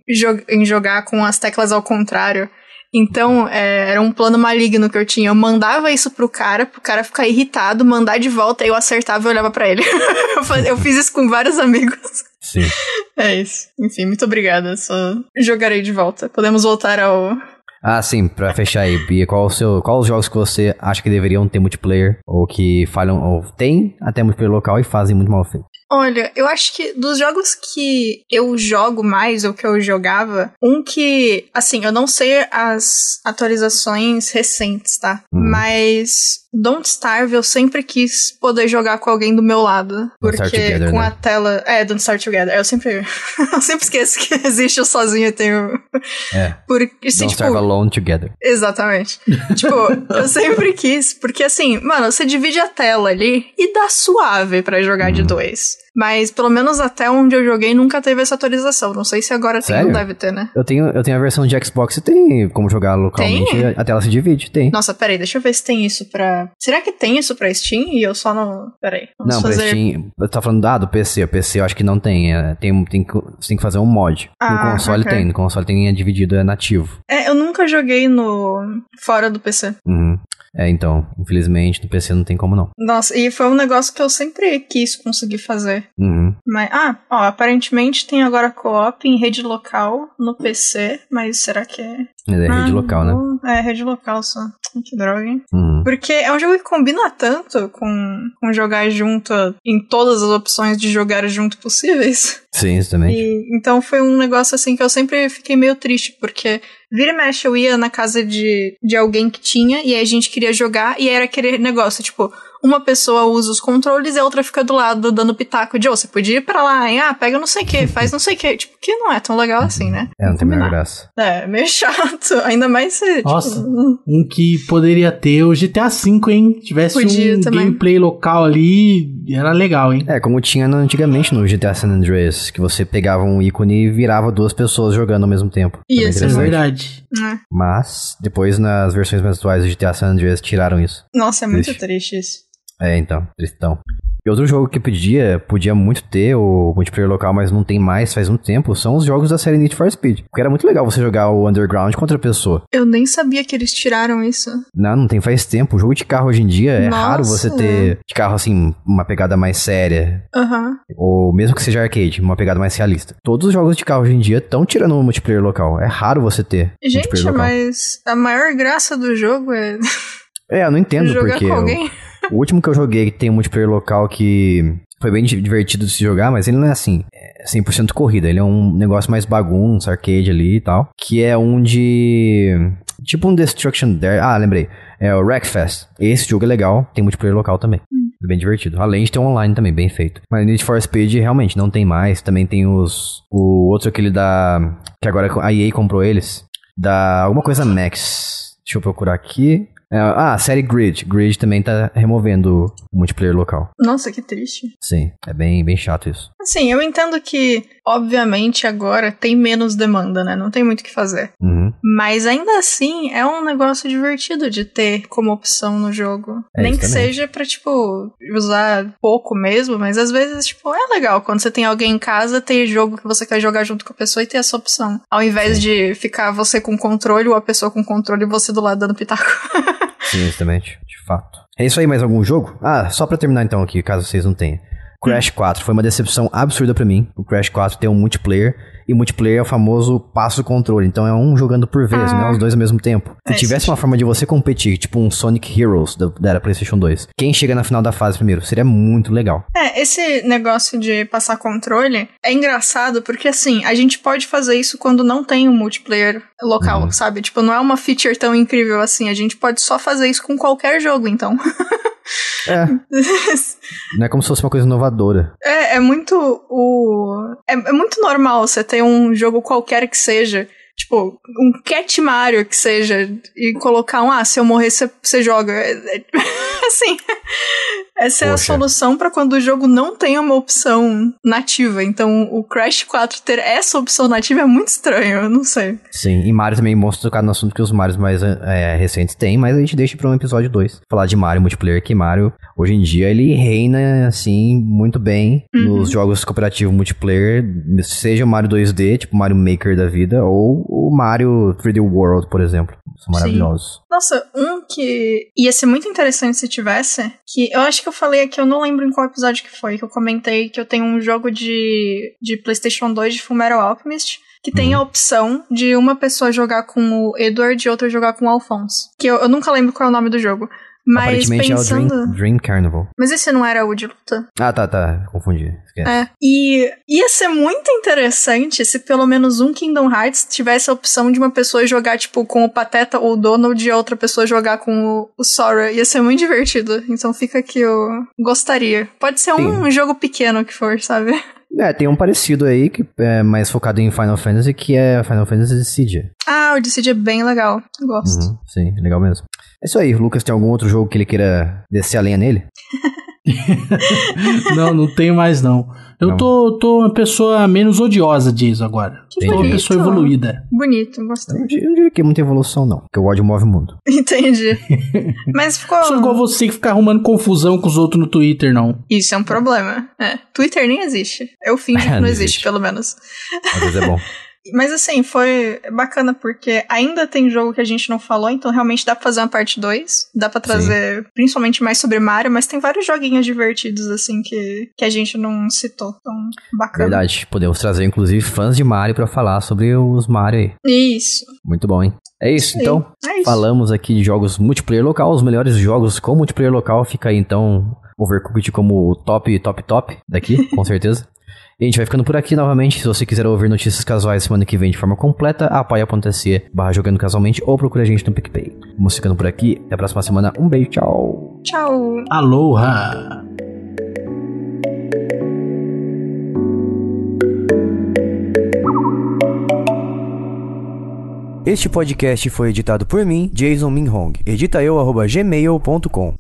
Speaker 3: em, jogar com as teclas ao contrário. Então, é, era um plano maligno que eu tinha. Eu mandava isso pro cara, pro cara ficar irritado, mandar de volta, e eu acertava e olhava para ele. eu fiz isso com vários amigos. Sim. É isso. Enfim, muito obrigada. Só jogarei de volta. Podemos voltar ao,
Speaker 1: ah, sim, pra fechar aí, Bia, qual, o seu, qual os jogos que você acha que deveriam ter multiplayer ou que falham, ou tem até multiplayer local e fazem muito mal feito?
Speaker 3: Olha, eu acho que dos jogos que eu jogo mais, ou que eu jogava, um que, assim, eu não sei as atualizações recentes, tá? Hum. Mas Don't Starve eu sempre quis poder jogar com alguém do meu lado. Don't porque together, com né? a tela. É, Don't Starve Together. Eu sempre. eu sempre esqueço que existe eu sozinho e tenho. É. Porque, assim, Don't tipo... Starve Alone Together. Exatamente. tipo, eu sempre quis, porque assim, mano, você divide a tela ali e dá suave para jogar hum. de uhum. dois. Mas pelo menos até onde eu joguei nunca teve essa atualização. Não sei se agora Sério? tem, não deve ter, né?
Speaker 1: Eu tenho, eu tenho a versão de Xbox e tem como jogar localmente. Tem? A tela se divide, tem.
Speaker 3: Nossa, peraí, deixa eu ver se tem isso pra. Será que tem isso pra Steam? E eu só não. Peraí. Vamos não, fazer... pra Steam.
Speaker 1: Eu tava falando ah, do PC. O PC eu acho que não tem. É, tem, tem, você tem que fazer um mod. Ah, no console okay. tem. No console tem é dividido, é nativo.
Speaker 3: É, eu nunca joguei no. fora do PC.
Speaker 1: Uhum. É, então, infelizmente no PC não tem como não.
Speaker 3: Nossa, e foi um negócio que eu sempre quis conseguir fazer. Uhum. Mas, ah, ó, aparentemente tem agora co-op em rede local no PC, mas será que é mas é ah, rede local, né? Uhum. É, rede local só. Que droga, hein? Uhum. Porque é um jogo que combina tanto com, com jogar junto em todas as opções de jogar junto possíveis.
Speaker 1: Sim, exatamente.
Speaker 3: E, então foi um negócio assim que eu sempre fiquei meio triste, porque vira e mexe eu ia na casa de, de alguém que tinha, e aí a gente queria jogar, e era aquele negócio, tipo, uma pessoa usa os controles e a outra fica do lado dando pitaco de, ô, oh, você podia ir pra lá, hein? Ah, pega não sei o que, faz não sei o que. Tipo, que não é tão legal assim, né?
Speaker 2: É, não tem mais graça.
Speaker 3: É, é meio chato. Ainda mais se. Tipo, Nossa, tipo...
Speaker 2: um que poderia ter o GTA V, hein? Tivesse podia um também. gameplay local ali, era legal, hein? É, como tinha antigamente
Speaker 1: no GTA San Andreas, que você pegava um ícone e virava duas pessoas jogando ao mesmo tempo.
Speaker 3: Isso, é verdade. É.
Speaker 1: Mas, depois nas versões mais atuais do GTA San Andreas tiraram isso. Nossa, é muito triste,
Speaker 3: triste isso.
Speaker 1: É, então, tristão. E outro jogo que podia, podia muito ter o multiplayer local, mas não tem mais faz um tempo, são os jogos da série Need for Speed. Porque era muito legal você jogar o Underground contra a pessoa.
Speaker 3: Eu nem sabia que eles tiraram isso.
Speaker 1: Não, não tem faz tempo. O jogo de carro hoje em dia é Nossa. raro você ter de carro assim, uma pegada mais séria. Aham. Uhum. Ou mesmo que seja arcade, uma pegada mais realista. Todos os jogos de carro hoje em dia estão tirando o multiplayer local. É raro você ter. Gente,
Speaker 3: mas a maior graça do jogo é.
Speaker 1: É, eu não entendo porque. Com alguém. O, o último que eu joguei que tem um multiplayer local que foi bem divertido de se jogar, mas ele não é assim, 100% é corrida. Ele é um negócio mais bagunça, arcade ali e tal. Que é um de. Tipo um Destruction Dare. Ah, lembrei. É o Wreckfest. Esse jogo é legal, tem multiplayer local também. Hum. É bem divertido. Além de ter um online também, bem feito. Mas Need for Speed realmente não tem mais. Também tem os. O outro aquele da. Que agora a EA comprou eles. Da. Alguma coisa Max. Deixa eu procurar aqui. É, ah, a série Grid. Grid também tá removendo o multiplayer local.
Speaker 3: Nossa, que triste.
Speaker 1: Sim, é bem, bem chato isso.
Speaker 3: Assim, eu entendo que, obviamente, agora tem menos demanda, né? Não tem muito o que fazer. Uhum. Mas ainda assim, é um negócio divertido de ter como opção no jogo. É Nem que também. seja pra, tipo, usar pouco mesmo, mas às vezes, tipo, é legal quando você tem alguém em casa, ter jogo que você quer jogar junto com a pessoa e ter essa opção. Ao invés Sim. de ficar você com controle ou a pessoa com controle e você do lado dando pitaco.
Speaker 1: Sim, exatamente. De fato. É isso aí, mais algum jogo? Ah, só pra terminar então aqui, caso vocês não tenham. Crash 4 foi uma decepção absurda para mim. O Crash 4 tem um multiplayer e multiplayer é o famoso passo-controle. Então é um jogando por vez, é ah. não os dois ao mesmo tempo. Se tivesse uma forma de você competir, tipo um Sonic Heroes da, da era PlayStation 2, quem chega na final da fase primeiro seria muito legal.
Speaker 3: É, esse negócio de passar controle é engraçado porque assim, a gente pode fazer isso quando não tem um multiplayer local, uhum. sabe? Tipo, não é uma feature tão incrível assim. A gente pode só fazer isso com qualquer jogo, então. É.
Speaker 1: Não é como se fosse uma coisa inovadora.
Speaker 3: É, é muito o. É, é muito normal você ter um jogo qualquer que seja. Tipo, um Cat Mario que seja, e colocar um, ah, se eu morrer, você joga. É, é, assim, essa Poxa. é a solução para quando o jogo não tem uma opção nativa. Então, o Crash 4 ter essa opção nativa é muito estranho, eu não sei.
Speaker 2: Sim,
Speaker 1: e Mario também mostra tocar no assunto que os Marios mais é, recentes têm, mas a gente deixa para um episódio 2. Falar de Mario multiplayer, que Mario, hoje em dia, ele reina, assim, muito bem uhum. nos jogos cooperativos multiplayer, seja o Mario 2D, tipo Mario Maker da vida, ou o Mario 3D World, por exemplo são maravilhosos. Sim.
Speaker 3: Nossa, um que ia ser muito interessante se tivesse, que eu acho que eu falei aqui, eu não lembro em qual episódio que foi, que eu comentei que eu tenho um jogo de, de PlayStation 2 de Fumero Alchemist que tem uhum. a opção de uma pessoa jogar com o Edward e outra jogar com o Alphonse. Que eu, eu, nunca lembro qual é o nome do jogo. Mas Aparentemente pensando... é o Dream,
Speaker 1: Dream Carnival.
Speaker 3: Mas esse não era o de luta.
Speaker 1: Ah, tá, tá. Confundi. Esquece.
Speaker 3: É. E ia ser muito interessante se pelo menos um Kingdom Hearts tivesse a opção de uma pessoa jogar, tipo, com o Pateta ou o Donald e a outra pessoa jogar com o, o Sora. Ia ser muito divertido. Então fica aqui eu gostaria. Pode ser um jogo pequeno que for, sabe?
Speaker 1: É, tem um parecido aí que é mais focado em Final Fantasy, que é Final Fantasy Dissidia.
Speaker 3: Ah, o Dissidia é bem legal. Gosto. Uhum,
Speaker 1: sim, legal mesmo. É isso aí, Lucas tem algum outro jogo que ele
Speaker 2: queira descer a lenha nele? não, não tenho mais não. Eu não. Tô, tô uma pessoa menos odiosa disso agora. Que tô uma pessoa evoluída.
Speaker 3: Bonito, gostei. Eu
Speaker 2: não diria que é muita evolução não, porque o ódio move o mundo.
Speaker 3: Entendi. Mas ficou... Sou igual
Speaker 2: você que fica arrumando confusão com os outros no Twitter, não.
Speaker 3: Isso é um problema. É. Twitter nem existe. Eu finjo ah, que não, existe, existe, pelo menos. Às vezes é bom. Mas assim, foi bacana porque ainda tem jogo que a gente não falou, então realmente dá pra fazer uma parte 2. Dá pra trazer Sim. principalmente mais sobre Mario, mas tem vários joguinhos divertidos, assim, que, que a gente não citou. Então, bacana.
Speaker 1: Verdade. Podemos trazer, inclusive, fãs de Mario para falar sobre os Mario aí. Isso. Muito bom, hein? É isso, então. É isso. Falamos aqui de jogos multiplayer local, os melhores jogos com multiplayer local. Fica aí, então, Overcooked como top, top, top daqui, com certeza. E a gente vai ficando por aqui novamente. Se você quiser ouvir notícias casuais semana que vem de forma completa, apoia.se barra jogando casualmente ou procura a gente no PicPay. Vamos ficando por aqui. Até a próxima semana. Um beijo, tchau.
Speaker 3: Tchau.
Speaker 2: Aloha.
Speaker 1: Este podcast foi editado por mim, Jason Minhong. Edita eu, gmail.com.